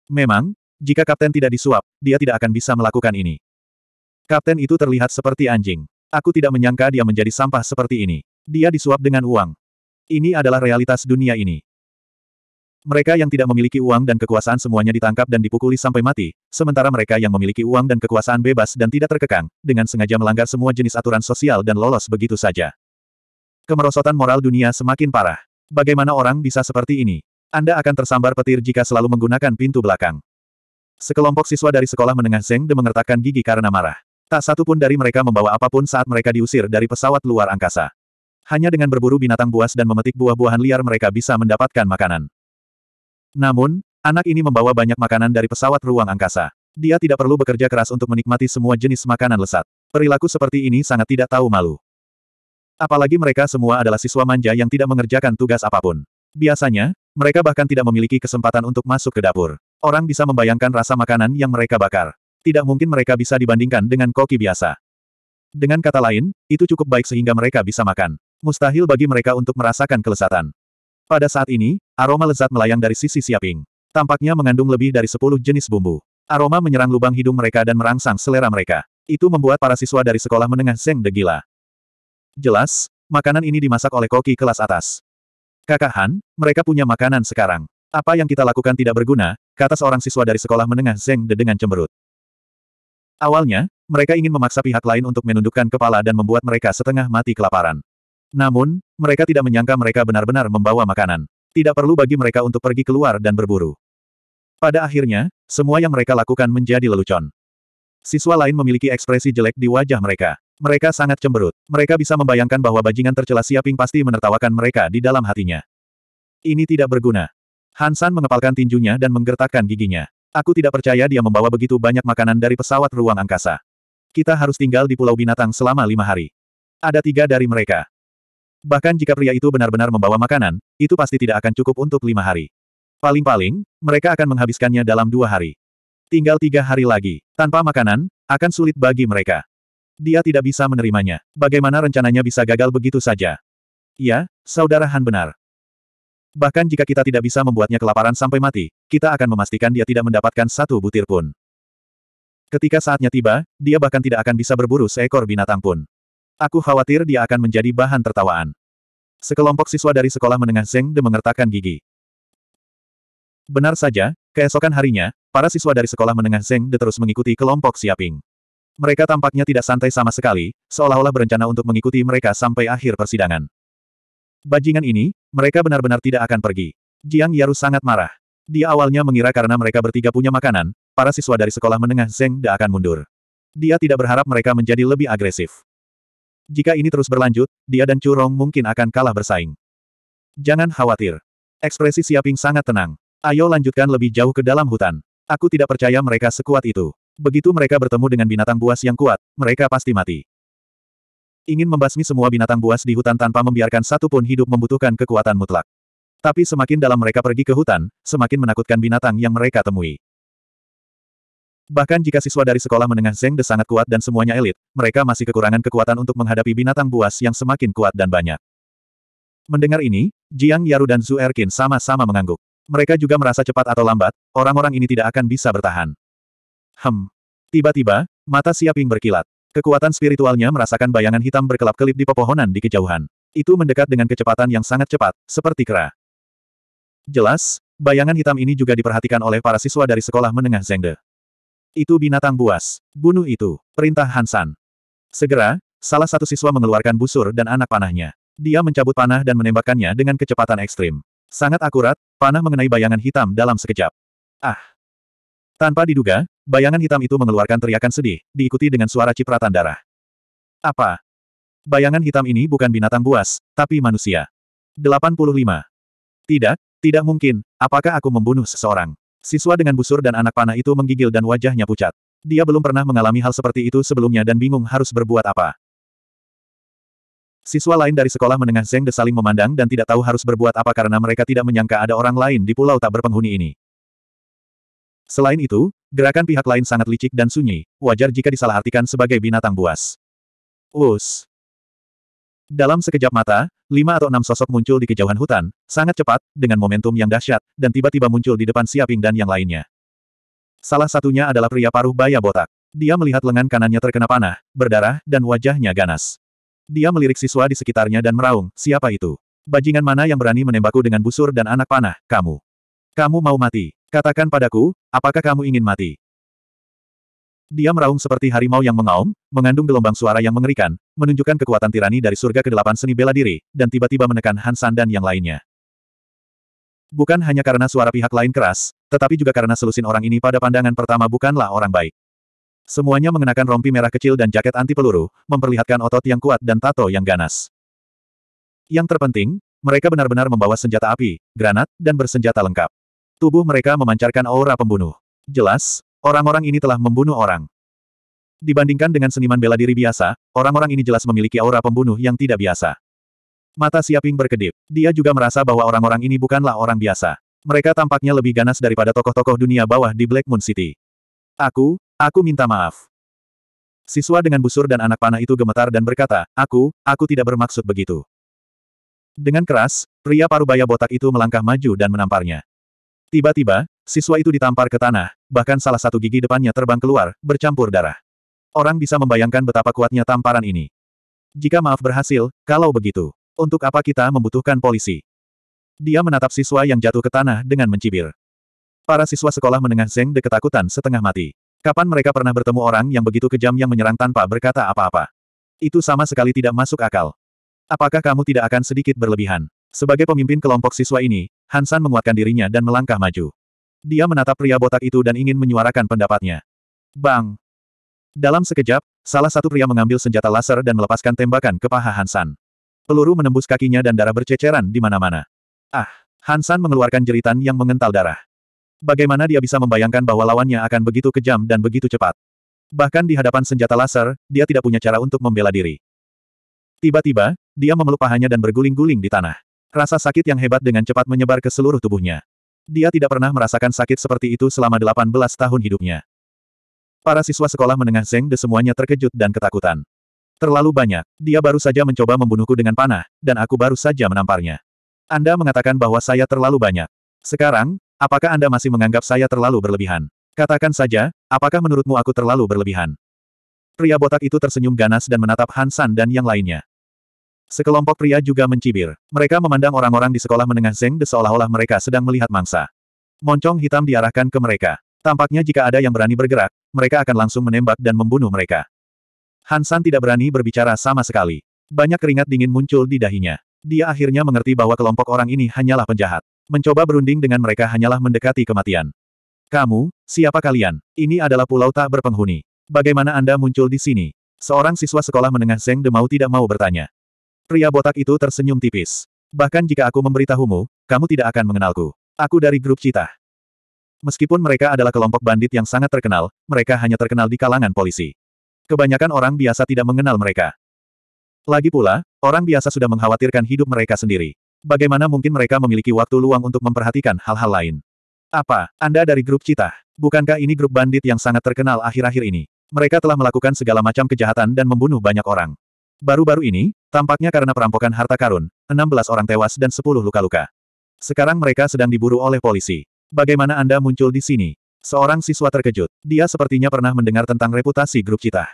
Memang, jika kapten tidak disuap, dia tidak akan bisa melakukan ini. Kapten itu terlihat seperti anjing. Aku tidak menyangka dia menjadi sampah seperti ini. Dia disuap dengan uang. Ini adalah realitas dunia ini. Mereka yang tidak memiliki uang dan kekuasaan semuanya ditangkap dan dipukuli sampai mati, sementara mereka yang memiliki uang dan kekuasaan bebas dan tidak terkekang, dengan sengaja melanggar semua jenis aturan sosial dan lolos begitu saja. Kemerosotan moral dunia semakin parah. Bagaimana orang bisa seperti ini? Anda akan tersambar petir jika selalu menggunakan pintu belakang. Sekelompok siswa dari sekolah menengah Zeng de mengertakkan gigi karena marah. Tak satu pun dari mereka membawa apapun saat mereka diusir dari pesawat luar angkasa. Hanya dengan berburu binatang buas dan memetik buah-buahan liar mereka bisa mendapatkan makanan. Namun, anak ini membawa banyak makanan dari pesawat ruang angkasa. Dia tidak perlu bekerja keras untuk menikmati semua jenis makanan lesat. Perilaku seperti ini sangat tidak tahu malu. Apalagi mereka semua adalah siswa manja yang tidak mengerjakan tugas apapun. Biasanya, mereka bahkan tidak memiliki kesempatan untuk masuk ke dapur. Orang bisa membayangkan rasa makanan yang mereka bakar. Tidak mungkin mereka bisa dibandingkan dengan koki biasa. Dengan kata lain, itu cukup baik sehingga mereka bisa makan. Mustahil bagi mereka untuk merasakan kelesatan. Pada saat ini, aroma lezat melayang dari sisi Siaping. Tampaknya mengandung lebih dari 10 jenis bumbu. Aroma menyerang lubang hidung mereka dan merangsang selera mereka. Itu membuat para siswa dari sekolah menengah Zeng degila. Jelas, makanan ini dimasak oleh koki kelas atas. Kakak Han, mereka punya makanan sekarang. Apa yang kita lakukan tidak berguna, kata seorang siswa dari sekolah menengah Zeng De dengan cemberut. Awalnya, mereka ingin memaksa pihak lain untuk menundukkan kepala dan membuat mereka setengah mati kelaparan. Namun, mereka tidak menyangka mereka benar-benar membawa makanan. Tidak perlu bagi mereka untuk pergi keluar dan berburu. Pada akhirnya, semua yang mereka lakukan menjadi lelucon. Siswa lain memiliki ekspresi jelek di wajah mereka. Mereka sangat cemberut. Mereka bisa membayangkan bahwa bajingan tercela Siaping pasti menertawakan mereka di dalam hatinya. Ini tidak berguna. Hansan mengepalkan tinjunya dan menggertakkan giginya. Aku tidak percaya dia membawa begitu banyak makanan dari pesawat ruang angkasa. Kita harus tinggal di Pulau Binatang selama lima hari. Ada tiga dari mereka. Bahkan jika pria itu benar-benar membawa makanan, itu pasti tidak akan cukup untuk lima hari. Paling-paling, mereka akan menghabiskannya dalam dua hari. Tinggal tiga hari lagi. Tanpa makanan, akan sulit bagi mereka. Dia tidak bisa menerimanya. Bagaimana rencananya bisa gagal begitu saja? Ya, saudara Han benar. Bahkan jika kita tidak bisa membuatnya kelaparan sampai mati, kita akan memastikan dia tidak mendapatkan satu butir pun. Ketika saatnya tiba, dia bahkan tidak akan bisa berburu seekor binatang pun. Aku khawatir dia akan menjadi bahan tertawaan. Sekelompok siswa dari sekolah menengah Zeng De mengertakkan gigi. Benar saja, keesokan harinya, para siswa dari sekolah menengah Zeng De terus mengikuti kelompok Siaping. Mereka tampaknya tidak santai sama sekali, seolah-olah berencana untuk mengikuti mereka sampai akhir persidangan. Bajingan ini, mereka benar-benar tidak akan pergi. Jiang Yaru sangat marah. Dia awalnya mengira karena mereka bertiga punya makanan, para siswa dari sekolah menengah Zeng de akan mundur. Dia tidak berharap mereka menjadi lebih agresif. Jika ini terus berlanjut, dia dan Curong mungkin akan kalah bersaing. Jangan khawatir. Ekspresi Siaping sangat tenang. Ayo lanjutkan lebih jauh ke dalam hutan. Aku tidak percaya mereka sekuat itu. Begitu mereka bertemu dengan binatang buas yang kuat, mereka pasti mati. Ingin membasmi semua binatang buas di hutan tanpa membiarkan satupun hidup membutuhkan kekuatan mutlak. Tapi semakin dalam mereka pergi ke hutan, semakin menakutkan binatang yang mereka temui. Bahkan jika siswa dari sekolah menengah De sangat kuat dan semuanya elit, mereka masih kekurangan kekuatan untuk menghadapi binatang buas yang semakin kuat dan banyak. Mendengar ini, Jiang Yaru dan Zu Erkin sama-sama mengangguk. Mereka juga merasa cepat atau lambat, orang-orang ini tidak akan bisa bertahan. Hem. Tiba-tiba, mata Siaping berkilat. Kekuatan spiritualnya merasakan bayangan hitam berkelap-kelip di pepohonan di kejauhan. Itu mendekat dengan kecepatan yang sangat cepat, seperti kera. Jelas, bayangan hitam ini juga diperhatikan oleh para siswa dari sekolah menengah Zengde. Itu binatang buas. Bunuh itu. Perintah Hansan. Segera, salah satu siswa mengeluarkan busur dan anak panahnya. Dia mencabut panah dan menembakkannya dengan kecepatan ekstrim. Sangat akurat, panah mengenai bayangan hitam dalam sekejap. Ah! Tanpa diduga, bayangan hitam itu mengeluarkan teriakan sedih, diikuti dengan suara cipratan darah. Apa? Bayangan hitam ini bukan binatang buas, tapi manusia. 85. Tidak, tidak mungkin, apakah aku membunuh seseorang? Siswa dengan busur dan anak panah itu menggigil dan wajahnya pucat. Dia belum pernah mengalami hal seperti itu sebelumnya dan bingung harus berbuat apa. Siswa lain dari sekolah menengah Zeng De saling memandang dan tidak tahu harus berbuat apa karena mereka tidak menyangka ada orang lain di pulau tak berpenghuni ini. Selain itu, gerakan pihak lain sangat licik dan sunyi, wajar jika disalahartikan sebagai binatang buas. Us. Dalam sekejap mata, Lima atau enam sosok muncul di kejauhan hutan, sangat cepat, dengan momentum yang dahsyat, dan tiba-tiba muncul di depan Siaping dan yang lainnya. Salah satunya adalah pria paruh baya botak. Dia melihat lengan kanannya terkena panah, berdarah, dan wajahnya ganas. Dia melirik siswa di sekitarnya dan meraung, siapa itu? Bajingan mana yang berani menembakku dengan busur dan anak panah, kamu? Kamu mau mati? Katakan padaku, apakah kamu ingin mati? Dia meraung seperti harimau yang mengaum, mengandung gelombang suara yang mengerikan, menunjukkan kekuatan tirani dari surga ke delapan seni bela diri, dan tiba-tiba menekan Han dan yang lainnya. Bukan hanya karena suara pihak lain keras, tetapi juga karena selusin orang ini pada pandangan pertama bukanlah orang baik. Semuanya mengenakan rompi merah kecil dan jaket anti peluru, memperlihatkan otot yang kuat dan tato yang ganas. Yang terpenting, mereka benar-benar membawa senjata api, granat, dan bersenjata lengkap. Tubuh mereka memancarkan aura pembunuh. Jelas, Orang-orang ini telah membunuh orang. Dibandingkan dengan seniman bela diri biasa, orang-orang ini jelas memiliki aura pembunuh yang tidak biasa. Mata Siaping berkedip. Dia juga merasa bahwa orang-orang ini bukanlah orang biasa. Mereka tampaknya lebih ganas daripada tokoh-tokoh dunia bawah di Black Moon City. Aku, aku minta maaf. Siswa dengan busur dan anak panah itu gemetar dan berkata, aku, aku tidak bermaksud begitu. Dengan keras, pria parubaya botak itu melangkah maju dan menamparnya. Tiba-tiba, siswa itu ditampar ke tanah, bahkan salah satu gigi depannya terbang keluar, bercampur darah. Orang bisa membayangkan betapa kuatnya tamparan ini. Jika maaf berhasil, kalau begitu, untuk apa kita membutuhkan polisi? Dia menatap siswa yang jatuh ke tanah dengan mencibir. Para siswa sekolah menengah Zeng de ketakutan setengah mati. Kapan mereka pernah bertemu orang yang begitu kejam yang menyerang tanpa berkata apa-apa? Itu sama sekali tidak masuk akal. Apakah kamu tidak akan sedikit berlebihan? Sebagai pemimpin kelompok siswa ini, Hansan menguatkan dirinya dan melangkah maju. Dia menatap pria botak itu dan ingin menyuarakan pendapatnya. Bang! Dalam sekejap, salah satu pria mengambil senjata laser dan melepaskan tembakan ke paha Hansan. Peluru menembus kakinya dan darah berceceran di mana-mana. Ah! Hansan mengeluarkan jeritan yang mengental darah. Bagaimana dia bisa membayangkan bahwa lawannya akan begitu kejam dan begitu cepat? Bahkan di hadapan senjata laser, dia tidak punya cara untuk membela diri. Tiba-tiba, dia memeluk pahanya dan berguling-guling di tanah. Rasa sakit yang hebat dengan cepat menyebar ke seluruh tubuhnya. Dia tidak pernah merasakan sakit seperti itu selama 18 tahun hidupnya. Para siswa sekolah menengah Zeng De semuanya terkejut dan ketakutan. Terlalu banyak, dia baru saja mencoba membunuhku dengan panah, dan aku baru saja menamparnya. Anda mengatakan bahwa saya terlalu banyak. Sekarang, apakah Anda masih menganggap saya terlalu berlebihan? Katakan saja, apakah menurutmu aku terlalu berlebihan? Pria botak itu tersenyum ganas dan menatap Hansan dan yang lainnya. Sekelompok pria juga mencibir. Mereka memandang orang-orang di sekolah menengah Zeng De seolah-olah mereka sedang melihat mangsa. Moncong hitam diarahkan ke mereka. Tampaknya jika ada yang berani bergerak, mereka akan langsung menembak dan membunuh mereka. Hansan tidak berani berbicara sama sekali. Banyak keringat dingin muncul di dahinya. Dia akhirnya mengerti bahwa kelompok orang ini hanyalah penjahat. Mencoba berunding dengan mereka hanyalah mendekati kematian. Kamu, siapa kalian? Ini adalah pulau tak berpenghuni. Bagaimana Anda muncul di sini? Seorang siswa sekolah menengah Zeng mau tidak mau bertanya. Pria botak itu tersenyum tipis. Bahkan jika aku memberitahumu, kamu tidak akan mengenalku. Aku dari grup Cita. Meskipun mereka adalah kelompok bandit yang sangat terkenal, mereka hanya terkenal di kalangan polisi. Kebanyakan orang biasa tidak mengenal mereka. Lagi pula, orang biasa sudah mengkhawatirkan hidup mereka sendiri. Bagaimana mungkin mereka memiliki waktu luang untuk memperhatikan hal-hal lain? Apa, Anda dari grup Cita? Bukankah ini grup bandit yang sangat terkenal akhir-akhir ini? Mereka telah melakukan segala macam kejahatan dan membunuh banyak orang. Baru-baru ini, tampaknya karena perampokan harta karun, 16 orang tewas dan 10 luka-luka. Sekarang mereka sedang diburu oleh polisi. Bagaimana Anda muncul di sini? Seorang siswa terkejut. Dia sepertinya pernah mendengar tentang reputasi grup Cita.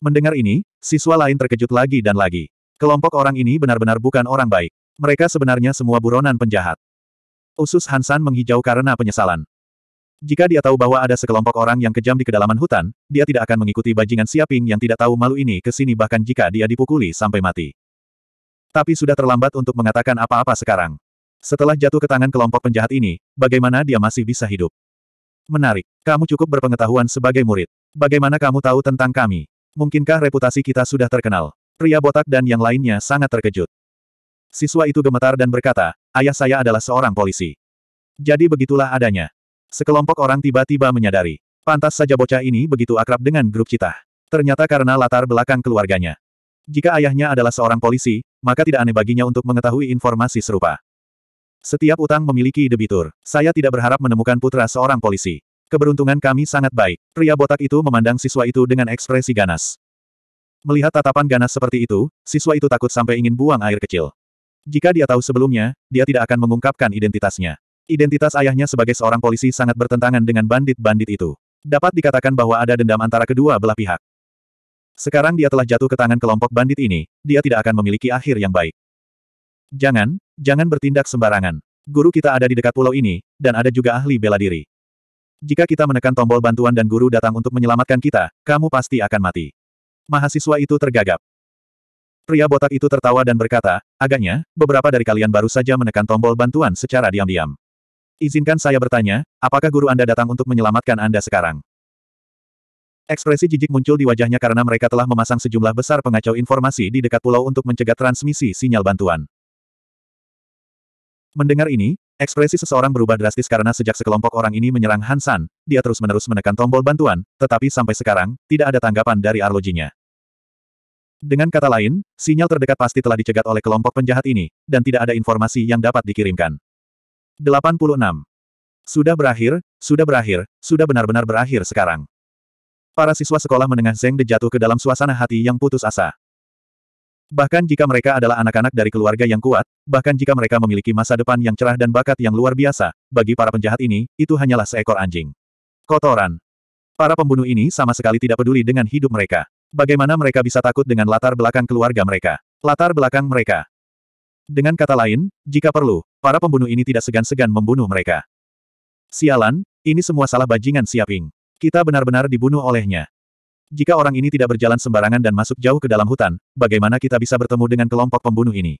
Mendengar ini, siswa lain terkejut lagi dan lagi. Kelompok orang ini benar-benar bukan orang baik. Mereka sebenarnya semua buronan penjahat. Usus Hansan menghijau karena penyesalan. Jika dia tahu bahwa ada sekelompok orang yang kejam di kedalaman hutan, dia tidak akan mengikuti bajingan Siaping yang tidak tahu malu ini ke sini bahkan jika dia dipukuli sampai mati. Tapi sudah terlambat untuk mengatakan apa-apa sekarang. Setelah jatuh ke tangan kelompok penjahat ini, bagaimana dia masih bisa hidup? Menarik. Kamu cukup berpengetahuan sebagai murid. Bagaimana kamu tahu tentang kami? Mungkinkah reputasi kita sudah terkenal? Pria botak dan yang lainnya sangat terkejut. Siswa itu gemetar dan berkata, ayah saya adalah seorang polisi. Jadi begitulah adanya. Sekelompok orang tiba-tiba menyadari. Pantas saja bocah ini begitu akrab dengan grup citah. Ternyata karena latar belakang keluarganya. Jika ayahnya adalah seorang polisi, maka tidak aneh baginya untuk mengetahui informasi serupa. Setiap utang memiliki debitur. Saya tidak berharap menemukan putra seorang polisi. Keberuntungan kami sangat baik. Pria botak itu memandang siswa itu dengan ekspresi ganas. Melihat tatapan ganas seperti itu, siswa itu takut sampai ingin buang air kecil. Jika dia tahu sebelumnya, dia tidak akan mengungkapkan identitasnya. Identitas ayahnya sebagai seorang polisi sangat bertentangan dengan bandit-bandit itu. Dapat dikatakan bahwa ada dendam antara kedua belah pihak. Sekarang dia telah jatuh ke tangan kelompok bandit ini, dia tidak akan memiliki akhir yang baik. Jangan, jangan bertindak sembarangan. Guru kita ada di dekat pulau ini, dan ada juga ahli bela diri. Jika kita menekan tombol bantuan dan guru datang untuk menyelamatkan kita, kamu pasti akan mati. Mahasiswa itu tergagap. Pria botak itu tertawa dan berkata, agaknya, beberapa dari kalian baru saja menekan tombol bantuan secara diam-diam. Izinkan saya bertanya, apakah guru Anda datang untuk menyelamatkan Anda sekarang? Ekspresi jijik muncul di wajahnya karena mereka telah memasang sejumlah besar pengacau informasi di dekat pulau untuk mencegah transmisi sinyal bantuan. Mendengar ini, ekspresi seseorang berubah drastis karena sejak sekelompok orang ini menyerang Hansan, dia terus-menerus menekan tombol bantuan, tetapi sampai sekarang, tidak ada tanggapan dari arlojinya. Dengan kata lain, sinyal terdekat pasti telah dicegat oleh kelompok penjahat ini, dan tidak ada informasi yang dapat dikirimkan. 86. Sudah berakhir, sudah berakhir, sudah benar-benar berakhir sekarang. Para siswa sekolah menengah Zeng De jatuh ke dalam suasana hati yang putus asa. Bahkan jika mereka adalah anak-anak dari keluarga yang kuat, bahkan jika mereka memiliki masa depan yang cerah dan bakat yang luar biasa, bagi para penjahat ini, itu hanyalah seekor anjing. Kotoran. Para pembunuh ini sama sekali tidak peduli dengan hidup mereka. Bagaimana mereka bisa takut dengan latar belakang keluarga mereka? Latar belakang mereka. Dengan kata lain, jika perlu, Para pembunuh ini tidak segan-segan membunuh mereka. Sialan, ini semua salah bajingan Siaping. Kita benar-benar dibunuh olehnya. Jika orang ini tidak berjalan sembarangan dan masuk jauh ke dalam hutan, bagaimana kita bisa bertemu dengan kelompok pembunuh ini?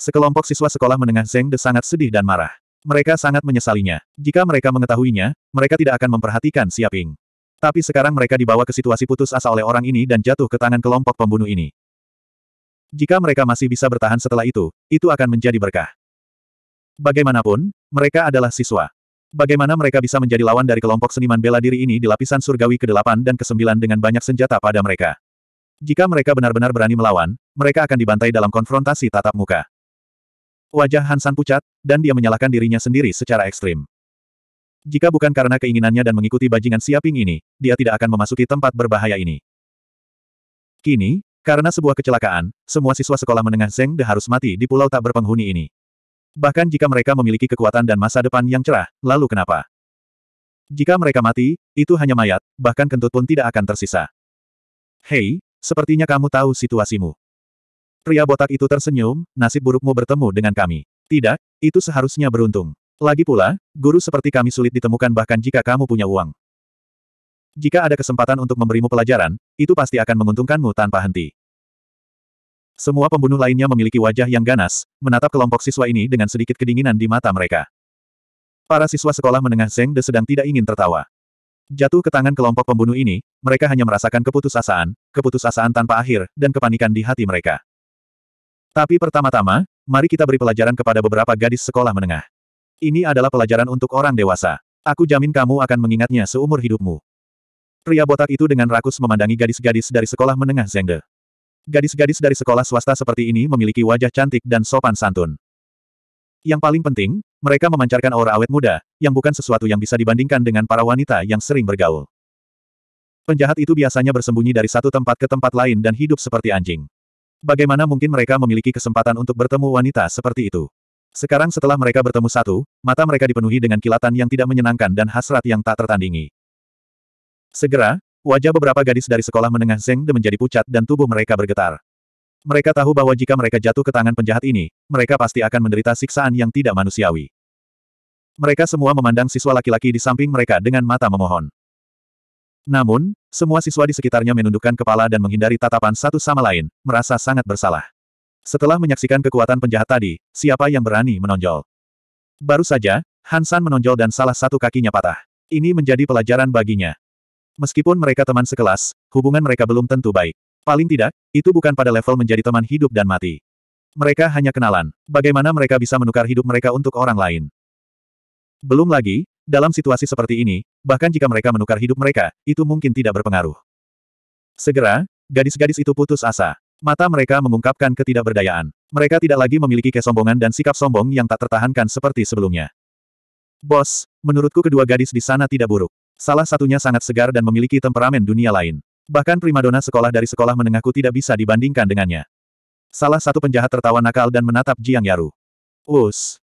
Sekelompok siswa sekolah menengah Zeng De sangat sedih dan marah. Mereka sangat menyesalinya. Jika mereka mengetahuinya, mereka tidak akan memperhatikan Siaping. Tapi sekarang mereka dibawa ke situasi putus asa oleh orang ini dan jatuh ke tangan kelompok pembunuh ini. Jika mereka masih bisa bertahan setelah itu, itu akan menjadi berkah. Bagaimanapun, mereka adalah siswa. Bagaimana mereka bisa menjadi lawan dari kelompok seniman bela diri ini di lapisan surgawi ke-8 dan ke-9 dengan banyak senjata pada mereka? Jika mereka benar-benar berani melawan, mereka akan dibantai dalam konfrontasi tatap muka. Wajah Hansan pucat, dan dia menyalahkan dirinya sendiri secara ekstrim. Jika bukan karena keinginannya dan mengikuti bajingan siaping ini, dia tidak akan memasuki tempat berbahaya ini. Kini, karena sebuah kecelakaan, semua siswa sekolah menengah Zeng De harus mati di pulau tak berpenghuni ini. Bahkan jika mereka memiliki kekuatan dan masa depan yang cerah, lalu kenapa? Jika mereka mati, itu hanya mayat, bahkan kentut pun tidak akan tersisa. Hei, sepertinya kamu tahu situasimu. Pria botak itu tersenyum, nasib burukmu bertemu dengan kami. Tidak, itu seharusnya beruntung. Lagi pula, guru seperti kami sulit ditemukan bahkan jika kamu punya uang. Jika ada kesempatan untuk memberimu pelajaran, itu pasti akan menguntungkanmu tanpa henti. Semua pembunuh lainnya memiliki wajah yang ganas, menatap kelompok siswa ini dengan sedikit kedinginan di mata mereka. Para siswa sekolah menengah Zeng De sedang tidak ingin tertawa. Jatuh ke tangan kelompok pembunuh ini, mereka hanya merasakan keputusasaan, keputusasaan tanpa akhir, dan kepanikan di hati mereka. Tapi pertama-tama, mari kita beri pelajaran kepada beberapa gadis sekolah menengah. Ini adalah pelajaran untuk orang dewasa. Aku jamin kamu akan mengingatnya seumur hidupmu. Pria botak itu dengan rakus memandangi gadis-gadis dari sekolah menengah Zengde. Gadis-gadis dari sekolah swasta seperti ini memiliki wajah cantik dan sopan santun. Yang paling penting, mereka memancarkan aura awet muda, yang bukan sesuatu yang bisa dibandingkan dengan para wanita yang sering bergaul. Penjahat itu biasanya bersembunyi dari satu tempat ke tempat lain dan hidup seperti anjing. Bagaimana mungkin mereka memiliki kesempatan untuk bertemu wanita seperti itu? Sekarang setelah mereka bertemu satu, mata mereka dipenuhi dengan kilatan yang tidak menyenangkan dan hasrat yang tak tertandingi. Segera, Wajah beberapa gadis dari sekolah menengah Zeng De menjadi pucat dan tubuh mereka bergetar. Mereka tahu bahwa jika mereka jatuh ke tangan penjahat ini, mereka pasti akan menderita siksaan yang tidak manusiawi. Mereka semua memandang siswa laki-laki di samping mereka dengan mata memohon. Namun, semua siswa di sekitarnya menundukkan kepala dan menghindari tatapan satu sama lain, merasa sangat bersalah. Setelah menyaksikan kekuatan penjahat tadi, siapa yang berani menonjol? Baru saja, Hansan menonjol dan salah satu kakinya patah. Ini menjadi pelajaran baginya. Meskipun mereka teman sekelas, hubungan mereka belum tentu baik. Paling tidak, itu bukan pada level menjadi teman hidup dan mati. Mereka hanya kenalan. Bagaimana mereka bisa menukar hidup mereka untuk orang lain? Belum lagi, dalam situasi seperti ini, bahkan jika mereka menukar hidup mereka, itu mungkin tidak berpengaruh. Segera, gadis-gadis itu putus asa. Mata mereka mengungkapkan ketidakberdayaan. Mereka tidak lagi memiliki kesombongan dan sikap sombong yang tak tertahankan seperti sebelumnya. Bos, menurutku kedua gadis di sana tidak buruk. Salah satunya sangat segar dan memiliki temperamen dunia lain. Bahkan primadona sekolah dari sekolah menengahku tidak bisa dibandingkan dengannya. Salah satu penjahat tertawa nakal dan menatap Jiang Yaru. Us.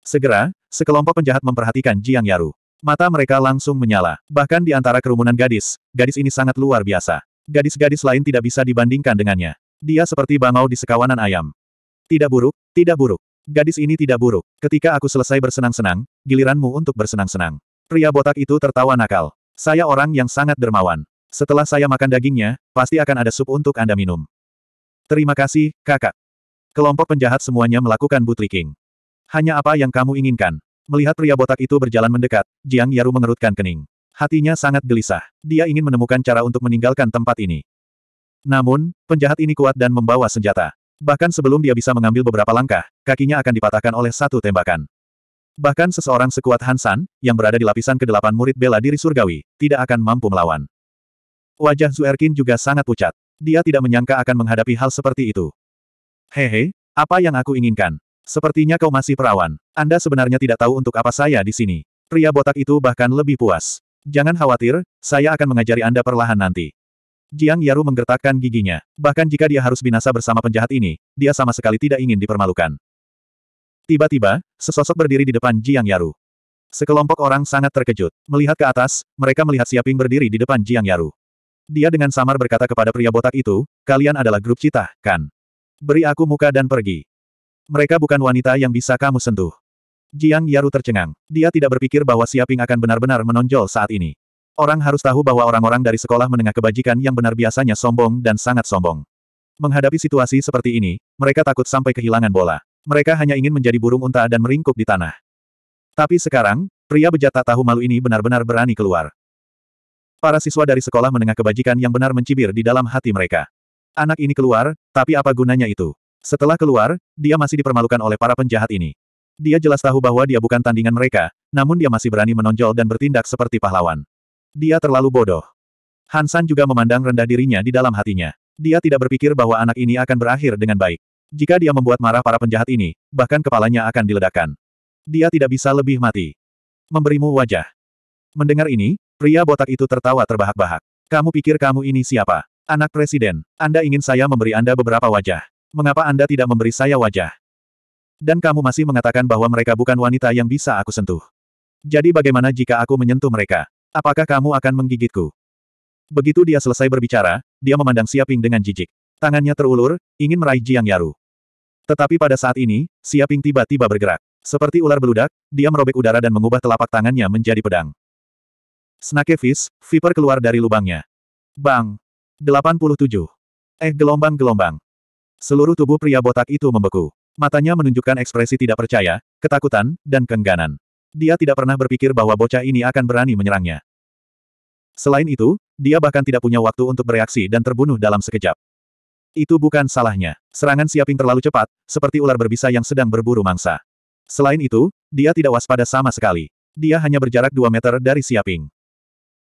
Segera, sekelompok penjahat memperhatikan Jiang Yaru. Mata mereka langsung menyala. Bahkan di antara kerumunan gadis, gadis ini sangat luar biasa. Gadis-gadis lain tidak bisa dibandingkan dengannya. Dia seperti bangau di sekawanan ayam. Tidak buruk, tidak buruk. Gadis ini tidak buruk. Ketika aku selesai bersenang-senang, giliranmu untuk bersenang-senang. Pria botak itu tertawa nakal. Saya orang yang sangat dermawan. Setelah saya makan dagingnya, pasti akan ada sup untuk Anda minum. Terima kasih, kakak. Kelompok penjahat semuanya melakukan bootlicking. Hanya apa yang kamu inginkan. Melihat pria botak itu berjalan mendekat, Jiang Yaru mengerutkan kening. Hatinya sangat gelisah. Dia ingin menemukan cara untuk meninggalkan tempat ini. Namun, penjahat ini kuat dan membawa senjata. Bahkan sebelum dia bisa mengambil beberapa langkah, kakinya akan dipatahkan oleh satu tembakan. Bahkan seseorang sekuat Hansan, yang berada di lapisan kedelapan murid bela diri surgawi, tidak akan mampu melawan. Wajah Zuerkin juga sangat pucat. Dia tidak menyangka akan menghadapi hal seperti itu. Hehe, apa yang aku inginkan? Sepertinya kau masih perawan. Anda sebenarnya tidak tahu untuk apa saya di sini. Pria botak itu bahkan lebih puas. Jangan khawatir, saya akan mengajari Anda perlahan nanti. Jiang Yaru menggertakkan giginya. Bahkan jika dia harus binasa bersama penjahat ini, dia sama sekali tidak ingin dipermalukan. Tiba-tiba, sesosok berdiri di depan Jiang Yaru. Sekelompok orang sangat terkejut. Melihat ke atas, mereka melihat Siaping berdiri di depan Jiang Yaru. Dia dengan samar berkata kepada pria botak itu, kalian adalah grup cita, kan? Beri aku muka dan pergi. Mereka bukan wanita yang bisa kamu sentuh. Jiang Yaru tercengang. Dia tidak berpikir bahwa Siaping akan benar-benar menonjol saat ini. Orang harus tahu bahwa orang-orang dari sekolah menengah kebajikan yang benar biasanya sombong dan sangat sombong. Menghadapi situasi seperti ini, mereka takut sampai kehilangan bola. Mereka hanya ingin menjadi burung unta dan meringkuk di tanah. Tapi sekarang, pria bejat tak tahu malu ini benar-benar berani keluar. Para siswa dari sekolah menengah kebajikan yang benar mencibir di dalam hati mereka. Anak ini keluar, tapi apa gunanya itu? Setelah keluar, dia masih dipermalukan oleh para penjahat ini. Dia jelas tahu bahwa dia bukan tandingan mereka, namun dia masih berani menonjol dan bertindak seperti pahlawan. Dia terlalu bodoh. Hansan juga memandang rendah dirinya di dalam hatinya. Dia tidak berpikir bahwa anak ini akan berakhir dengan baik. Jika dia membuat marah para penjahat ini, bahkan kepalanya akan diledakkan. Dia tidak bisa lebih mati. Memberimu wajah. Mendengar ini, pria botak itu tertawa terbahak-bahak. Kamu pikir kamu ini siapa? Anak presiden, Anda ingin saya memberi Anda beberapa wajah. Mengapa Anda tidak memberi saya wajah? Dan kamu masih mengatakan bahwa mereka bukan wanita yang bisa aku sentuh. Jadi bagaimana jika aku menyentuh mereka? Apakah kamu akan menggigitku? Begitu dia selesai berbicara, dia memandang Siaping dengan jijik. Tangannya terulur, ingin meraih Jiang Yaru. Tetapi pada saat ini, Siaping tiba-tiba bergerak. Seperti ular beludak, dia merobek udara dan mengubah telapak tangannya menjadi pedang. Snakefish, Viper keluar dari lubangnya. Bang! 87. Eh gelombang-gelombang. Seluruh tubuh pria botak itu membeku. Matanya menunjukkan ekspresi tidak percaya, ketakutan, dan kengganan. Dia tidak pernah berpikir bahwa bocah ini akan berani menyerangnya. Selain itu, dia bahkan tidak punya waktu untuk bereaksi dan terbunuh dalam sekejap. Itu bukan salahnya. Serangan Siaping terlalu cepat, seperti ular berbisa yang sedang berburu mangsa. Selain itu, dia tidak waspada sama sekali. Dia hanya berjarak 2 meter dari Siaping.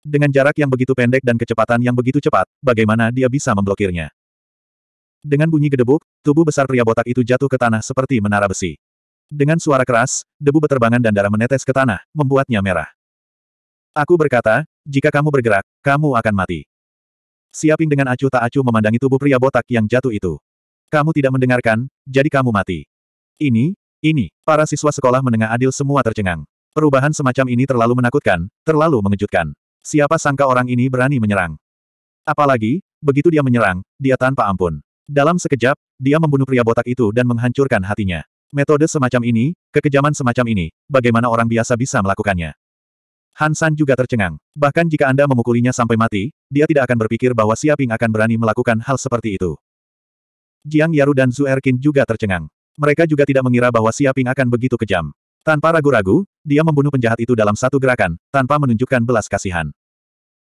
Dengan jarak yang begitu pendek dan kecepatan yang begitu cepat, bagaimana dia bisa memblokirnya? Dengan bunyi gedebuk, tubuh besar pria botak itu jatuh ke tanah seperti menara besi. Dengan suara keras, debu beterbangan dan darah menetes ke tanah, membuatnya merah. Aku berkata, jika kamu bergerak, kamu akan mati. Siaping dengan acuh tak acuh memandangi tubuh pria botak yang jatuh itu. Kamu tidak mendengarkan, jadi kamu mati. Ini, ini, para siswa sekolah menengah adil semua tercengang. Perubahan semacam ini terlalu menakutkan, terlalu mengejutkan. Siapa sangka orang ini berani menyerang. Apalagi, begitu dia menyerang, dia tanpa ampun. Dalam sekejap, dia membunuh pria botak itu dan menghancurkan hatinya. Metode semacam ini, kekejaman semacam ini, bagaimana orang biasa bisa melakukannya? Hansan juga tercengang. Bahkan jika Anda memukulinya sampai mati, dia tidak akan berpikir bahwa Siaping akan berani melakukan hal seperti itu. Jiang Yaru dan Zu Erkin juga tercengang. Mereka juga tidak mengira bahwa Siaping akan begitu kejam. Tanpa ragu-ragu, dia membunuh penjahat itu dalam satu gerakan, tanpa menunjukkan belas kasihan.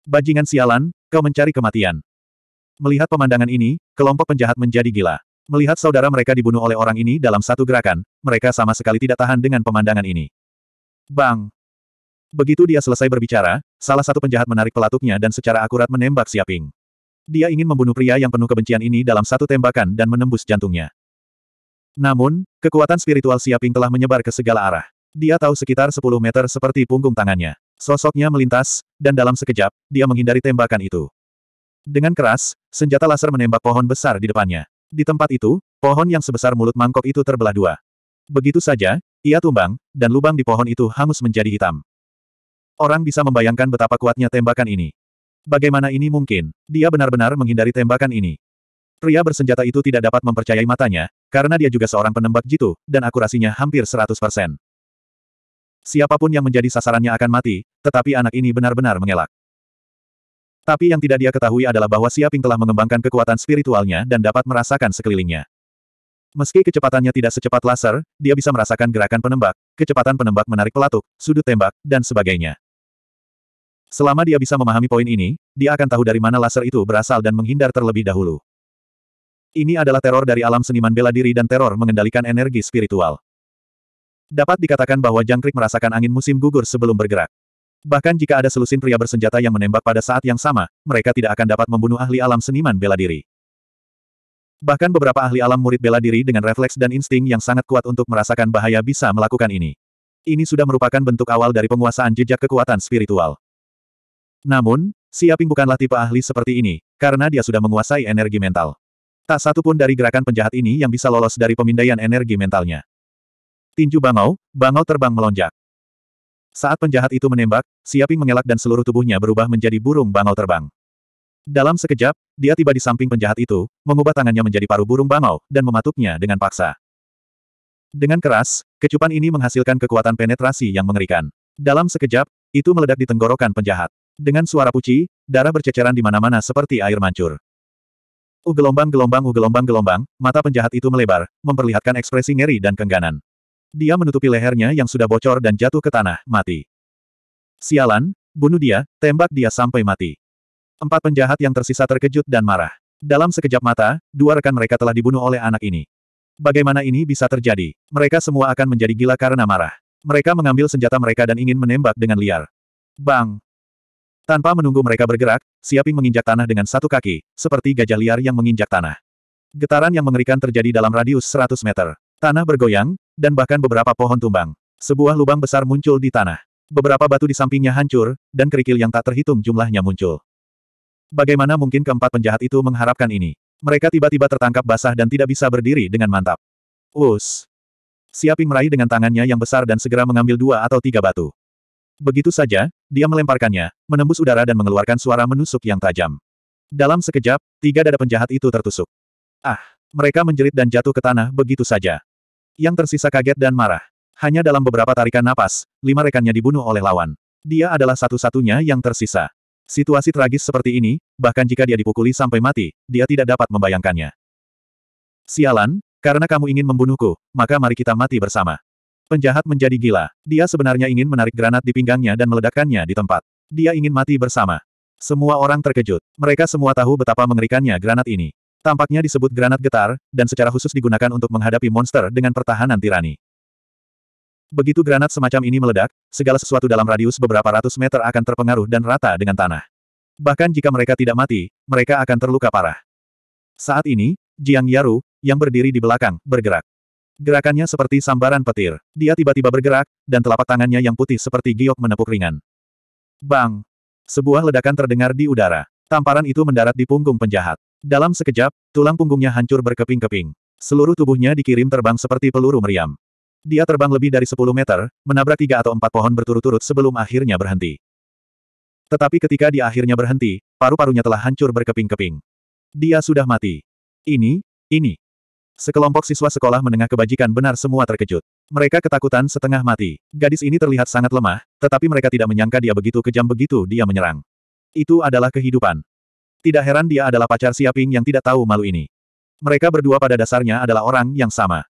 Bajingan sialan, kau mencari kematian. Melihat pemandangan ini, kelompok penjahat menjadi gila. Melihat saudara mereka dibunuh oleh orang ini dalam satu gerakan, mereka sama sekali tidak tahan dengan pemandangan ini. Bang! Begitu dia selesai berbicara, salah satu penjahat menarik pelatuknya dan secara akurat menembak Siaping. Dia ingin membunuh pria yang penuh kebencian ini dalam satu tembakan dan menembus jantungnya. Namun, kekuatan spiritual Siaping telah menyebar ke segala arah. Dia tahu sekitar 10 meter seperti punggung tangannya. Sosoknya melintas, dan dalam sekejap, dia menghindari tembakan itu. Dengan keras, senjata laser menembak pohon besar di depannya. Di tempat itu, pohon yang sebesar mulut mangkok itu terbelah dua. Begitu saja, ia tumbang, dan lubang di pohon itu hangus menjadi hitam. Orang bisa membayangkan betapa kuatnya tembakan ini. Bagaimana ini mungkin? Dia benar-benar menghindari tembakan ini. Pria bersenjata itu tidak dapat mempercayai matanya, karena dia juga seorang penembak jitu, dan akurasinya hampir 100%. Siapapun yang menjadi sasarannya akan mati, tetapi anak ini benar-benar mengelak. Tapi yang tidak dia ketahui adalah bahwa Siaping telah mengembangkan kekuatan spiritualnya dan dapat merasakan sekelilingnya. Meski kecepatannya tidak secepat laser, dia bisa merasakan gerakan penembak, kecepatan penembak menarik pelatuk, sudut tembak, dan sebagainya. Selama dia bisa memahami poin ini, dia akan tahu dari mana laser itu berasal dan menghindar terlebih dahulu. Ini adalah teror dari alam seniman bela diri dan teror mengendalikan energi spiritual. Dapat dikatakan bahwa jangkrik merasakan angin musim gugur sebelum bergerak. Bahkan jika ada selusin pria bersenjata yang menembak pada saat yang sama, mereka tidak akan dapat membunuh ahli alam seniman bela diri. Bahkan beberapa ahli alam murid bela diri dengan refleks dan insting yang sangat kuat untuk merasakan bahaya bisa melakukan ini. Ini sudah merupakan bentuk awal dari penguasaan jejak kekuatan spiritual. Namun, Siaping bukanlah tipe ahli seperti ini, karena dia sudah menguasai energi mental. Tak satu pun dari gerakan penjahat ini yang bisa lolos dari pemindaian energi mentalnya. Tinju bangau, bangau terbang melonjak. Saat penjahat itu menembak, Siaping mengelak dan seluruh tubuhnya berubah menjadi burung bangau terbang. Dalam sekejap, dia tiba di samping penjahat itu, mengubah tangannya menjadi paruh burung bangau, dan mematuknya dengan paksa. Dengan keras, kecupan ini menghasilkan kekuatan penetrasi yang mengerikan. Dalam sekejap, itu meledak di tenggorokan penjahat. Dengan suara puci, darah berceceran di mana-mana seperti air mancur. Ugelombang-gelombang ugelombang-gelombang, mata penjahat itu melebar, memperlihatkan ekspresi ngeri dan kengganan. Dia menutupi lehernya yang sudah bocor dan jatuh ke tanah, mati. Sialan, bunuh dia, tembak dia sampai mati. Empat penjahat yang tersisa terkejut dan marah. Dalam sekejap mata, dua rekan mereka telah dibunuh oleh anak ini. Bagaimana ini bisa terjadi? Mereka semua akan menjadi gila karena marah. Mereka mengambil senjata mereka dan ingin menembak dengan liar. Bang! Tanpa menunggu mereka bergerak, Siaping menginjak tanah dengan satu kaki, seperti gajah liar yang menginjak tanah. Getaran yang mengerikan terjadi dalam radius 100 meter. Tanah bergoyang, dan bahkan beberapa pohon tumbang. Sebuah lubang besar muncul di tanah. Beberapa batu di sampingnya hancur, dan kerikil yang tak terhitung jumlahnya muncul. Bagaimana mungkin keempat penjahat itu mengharapkan ini? Mereka tiba-tiba tertangkap basah dan tidak bisa berdiri dengan mantap. Us. Siaping meraih dengan tangannya yang besar dan segera mengambil dua atau tiga batu. Begitu saja, dia melemparkannya, menembus udara dan mengeluarkan suara menusuk yang tajam. Dalam sekejap, tiga dada penjahat itu tertusuk. Ah, mereka menjerit dan jatuh ke tanah begitu saja. Yang tersisa kaget dan marah. Hanya dalam beberapa tarikan napas, lima rekannya dibunuh oleh lawan. Dia adalah satu-satunya yang tersisa. Situasi tragis seperti ini, bahkan jika dia dipukuli sampai mati, dia tidak dapat membayangkannya. Sialan, karena kamu ingin membunuhku, maka mari kita mati bersama. Penjahat menjadi gila. Dia sebenarnya ingin menarik granat di pinggangnya dan meledakkannya di tempat. Dia ingin mati bersama. Semua orang terkejut. Mereka semua tahu betapa mengerikannya granat ini. Tampaknya disebut granat getar, dan secara khusus digunakan untuk menghadapi monster dengan pertahanan tirani. Begitu granat semacam ini meledak, segala sesuatu dalam radius beberapa ratus meter akan terpengaruh dan rata dengan tanah. Bahkan jika mereka tidak mati, mereka akan terluka parah. Saat ini, Jiang Yaru, yang berdiri di belakang, bergerak. Gerakannya seperti sambaran petir. Dia tiba-tiba bergerak, dan telapak tangannya yang putih seperti giok menepuk ringan. Bang! Sebuah ledakan terdengar di udara. Tamparan itu mendarat di punggung penjahat. Dalam sekejap, tulang punggungnya hancur berkeping-keping. Seluruh tubuhnya dikirim terbang seperti peluru meriam. Dia terbang lebih dari 10 meter, menabrak tiga atau empat pohon berturut-turut sebelum akhirnya berhenti. Tetapi ketika dia akhirnya berhenti, paru-parunya telah hancur berkeping-keping. Dia sudah mati. Ini, ini, Sekelompok siswa sekolah menengah kebajikan benar semua terkejut. Mereka ketakutan setengah mati. Gadis ini terlihat sangat lemah, tetapi mereka tidak menyangka dia begitu kejam begitu dia menyerang. Itu adalah kehidupan. Tidak heran dia adalah pacar Siaping yang tidak tahu malu ini. Mereka berdua pada dasarnya adalah orang yang sama.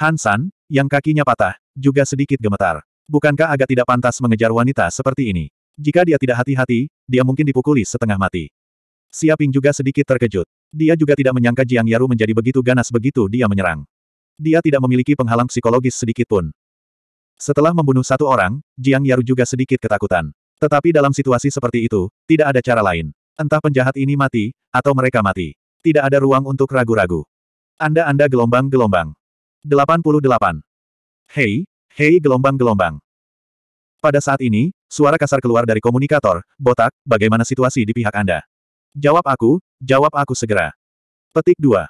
hansan yang kakinya patah, juga sedikit gemetar. Bukankah agak tidak pantas mengejar wanita seperti ini? Jika dia tidak hati-hati, dia mungkin dipukuli setengah mati. Siaping juga sedikit terkejut. Dia juga tidak menyangka Jiang Yaru menjadi begitu ganas begitu dia menyerang. Dia tidak memiliki penghalang psikologis sedikit pun. Setelah membunuh satu orang, Jiang Yaru juga sedikit ketakutan. Tetapi dalam situasi seperti itu, tidak ada cara lain. Entah penjahat ini mati, atau mereka mati. Tidak ada ruang untuk ragu-ragu. Anda-anda gelombang-gelombang. 88. Hei, hei gelombang-gelombang. Pada saat ini, suara kasar keluar dari komunikator, botak, bagaimana situasi di pihak Anda? Jawab aku, jawab aku segera. Petik 2.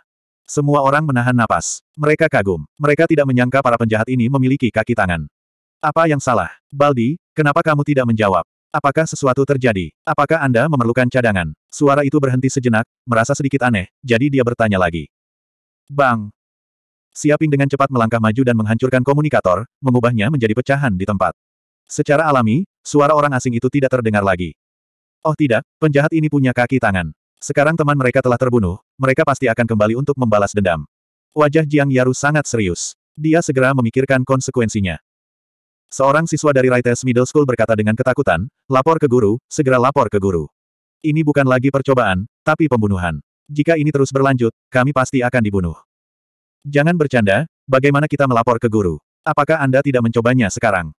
Semua orang menahan napas. Mereka kagum. Mereka tidak menyangka para penjahat ini memiliki kaki tangan. Apa yang salah? Baldi, kenapa kamu tidak menjawab? Apakah sesuatu terjadi? Apakah Anda memerlukan cadangan? Suara itu berhenti sejenak, merasa sedikit aneh, jadi dia bertanya lagi. Bang! Siaping dengan cepat melangkah maju dan menghancurkan komunikator, mengubahnya menjadi pecahan di tempat. Secara alami, suara orang asing itu tidak terdengar lagi. Oh tidak, penjahat ini punya kaki tangan. Sekarang teman mereka telah terbunuh, mereka pasti akan kembali untuk membalas dendam. Wajah Jiang Yaru sangat serius. Dia segera memikirkan konsekuensinya. Seorang siswa dari Raites Middle School berkata dengan ketakutan, lapor ke guru, segera lapor ke guru. Ini bukan lagi percobaan, tapi pembunuhan. Jika ini terus berlanjut, kami pasti akan dibunuh. Jangan bercanda, bagaimana kita melapor ke guru? Apakah Anda tidak mencobanya sekarang?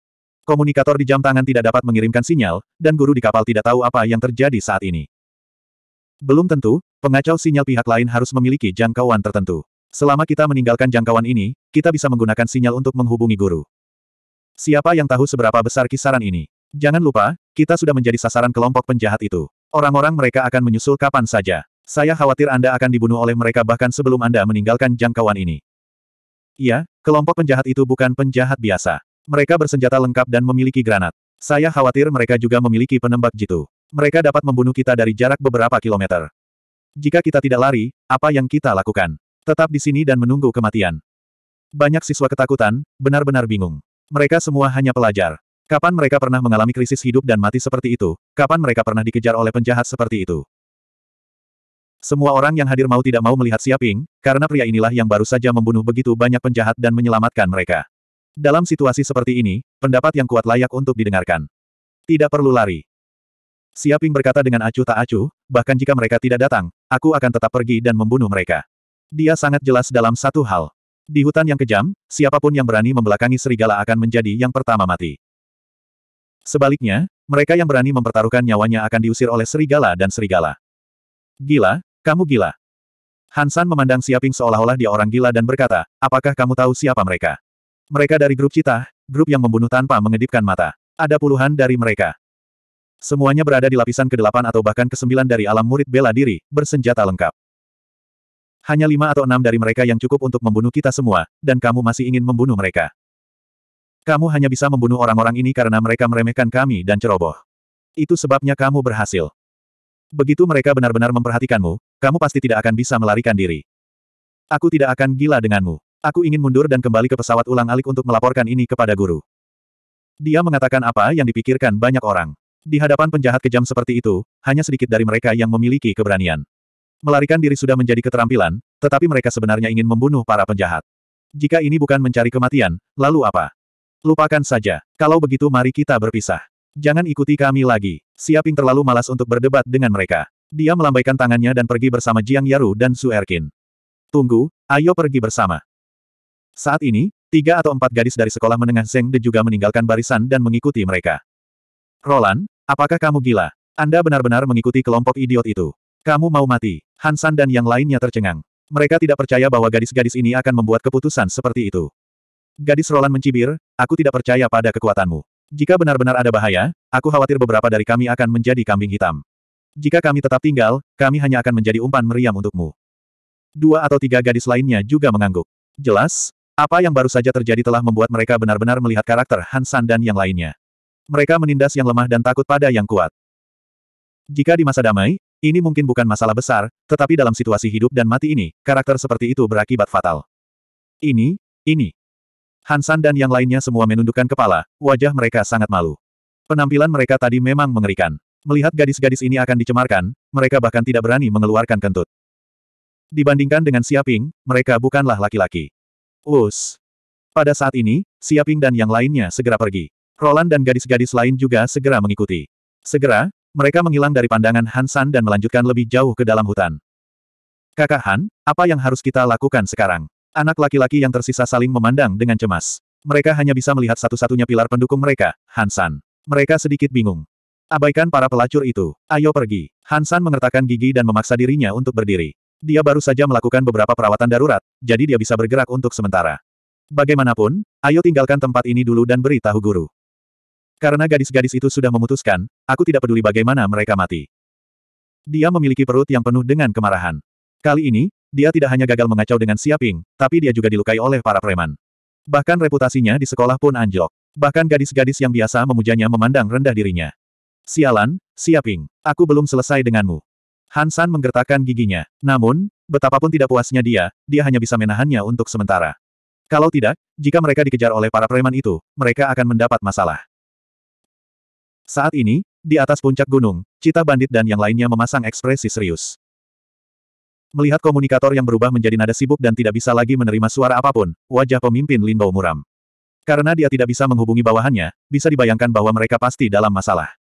Komunikator di jam tangan tidak dapat mengirimkan sinyal, dan guru di kapal tidak tahu apa yang terjadi saat ini. Belum tentu, pengacau sinyal pihak lain harus memiliki jangkauan tertentu. Selama kita meninggalkan jangkauan ini, kita bisa menggunakan sinyal untuk menghubungi guru. Siapa yang tahu seberapa besar kisaran ini? Jangan lupa, kita sudah menjadi sasaran kelompok penjahat itu. Orang-orang mereka akan menyusul kapan saja. Saya khawatir Anda akan dibunuh oleh mereka bahkan sebelum Anda meninggalkan jangkauan ini. Iya, kelompok penjahat itu bukan penjahat biasa. Mereka bersenjata lengkap dan memiliki granat. Saya khawatir mereka juga memiliki penembak jitu. Mereka dapat membunuh kita dari jarak beberapa kilometer. Jika kita tidak lari, apa yang kita lakukan? Tetap di sini dan menunggu kematian. Banyak siswa ketakutan, benar-benar bingung. Mereka semua hanya pelajar. Kapan mereka pernah mengalami krisis hidup dan mati seperti itu? Kapan mereka pernah dikejar oleh penjahat seperti itu? Semua orang yang hadir mau tidak mau melihat Siaping, karena pria inilah yang baru saja membunuh begitu banyak penjahat dan menyelamatkan mereka. Dalam situasi seperti ini, pendapat yang kuat layak untuk didengarkan. Tidak perlu lari. Siaping berkata dengan acuh tak acuh, bahkan jika mereka tidak datang, aku akan tetap pergi dan membunuh mereka. Dia sangat jelas dalam satu hal. Di hutan yang kejam, siapapun yang berani membelakangi serigala akan menjadi yang pertama mati. Sebaliknya, mereka yang berani mempertaruhkan nyawanya akan diusir oleh serigala dan serigala. Gila, kamu gila. Hansan memandang Siaping seolah-olah dia orang gila dan berkata, apakah kamu tahu siapa mereka? Mereka dari grup Cita, grup yang membunuh tanpa mengedipkan mata. Ada puluhan dari mereka. Semuanya berada di lapisan ke-8 atau bahkan ke-9 dari alam murid bela diri, bersenjata lengkap. Hanya lima atau enam dari mereka yang cukup untuk membunuh kita semua, dan kamu masih ingin membunuh mereka. Kamu hanya bisa membunuh orang-orang ini karena mereka meremehkan kami dan ceroboh. Itu sebabnya kamu berhasil. Begitu mereka benar-benar memperhatikanmu, kamu pasti tidak akan bisa melarikan diri. Aku tidak akan gila denganmu. Aku ingin mundur dan kembali ke pesawat ulang-alik untuk melaporkan ini kepada guru. Dia mengatakan apa yang dipikirkan banyak orang. Di hadapan penjahat kejam seperti itu, hanya sedikit dari mereka yang memiliki keberanian. Melarikan diri sudah menjadi keterampilan, tetapi mereka sebenarnya ingin membunuh para penjahat. Jika ini bukan mencari kematian, lalu apa? Lupakan saja. Kalau begitu mari kita berpisah. Jangan ikuti kami lagi. Siaping terlalu malas untuk berdebat dengan mereka. Dia melambaikan tangannya dan pergi bersama Jiang Yaru dan Su Erkin. Tunggu, ayo pergi bersama. Saat ini, tiga atau empat gadis dari sekolah menengah Zeng De juga meninggalkan barisan dan mengikuti mereka. Roland, apakah kamu gila? Anda benar-benar mengikuti kelompok idiot itu. Kamu mau mati. Hansan dan yang lainnya tercengang. Mereka tidak percaya bahwa gadis-gadis ini akan membuat keputusan seperti itu. Gadis Roland mencibir, aku tidak percaya pada kekuatanmu. Jika benar-benar ada bahaya, aku khawatir beberapa dari kami akan menjadi kambing hitam. Jika kami tetap tinggal, kami hanya akan menjadi umpan meriam untukmu. Dua atau tiga gadis lainnya juga mengangguk. Jelas, apa yang baru saja terjadi telah membuat mereka benar-benar melihat karakter Hansan dan yang lainnya. Mereka menindas yang lemah dan takut pada yang kuat. Jika di masa damai, ini mungkin bukan masalah besar, tetapi dalam situasi hidup dan mati ini, karakter seperti itu berakibat fatal. Ini, ini. Hansan dan yang lainnya semua menundukkan kepala, wajah mereka sangat malu. Penampilan mereka tadi memang mengerikan. Melihat gadis-gadis ini akan dicemarkan, mereka bahkan tidak berani mengeluarkan kentut. Dibandingkan dengan Siaping, mereka bukanlah laki-laki. Us. Pada saat ini, Siaping dan yang lainnya segera pergi. Roland dan gadis-gadis lain juga segera mengikuti. Segera, mereka menghilang dari pandangan Hansan dan melanjutkan lebih jauh ke dalam hutan. Kakak Han, apa yang harus kita lakukan sekarang? Anak laki-laki yang tersisa saling memandang dengan cemas. Mereka hanya bisa melihat satu-satunya pilar pendukung mereka, Hansan. Mereka sedikit bingung. Abaikan para pelacur itu. Ayo pergi. Hansan mengertakkan gigi dan memaksa dirinya untuk berdiri. Dia baru saja melakukan beberapa perawatan darurat, jadi dia bisa bergerak untuk sementara. Bagaimanapun, ayo tinggalkan tempat ini dulu dan beritahu guru. Karena gadis-gadis itu sudah memutuskan, aku tidak peduli bagaimana mereka mati. Dia memiliki perut yang penuh dengan kemarahan. Kali ini, dia tidak hanya gagal mengacau dengan Siaping, tapi dia juga dilukai oleh para preman. Bahkan reputasinya di sekolah pun anjlok. Bahkan gadis-gadis yang biasa memujanya memandang rendah dirinya. Sialan, Siaping, aku belum selesai denganmu. Hansan menggertakkan giginya. Namun, betapapun tidak puasnya dia, dia hanya bisa menahannya untuk sementara. Kalau tidak, jika mereka dikejar oleh para preman itu, mereka akan mendapat masalah. Saat ini, di atas puncak gunung, Cita Bandit dan yang lainnya memasang ekspresi serius. Melihat komunikator yang berubah menjadi nada sibuk dan tidak bisa lagi menerima suara apapun, wajah pemimpin Bao muram. Karena dia tidak bisa menghubungi bawahannya, bisa dibayangkan bahwa mereka pasti dalam masalah.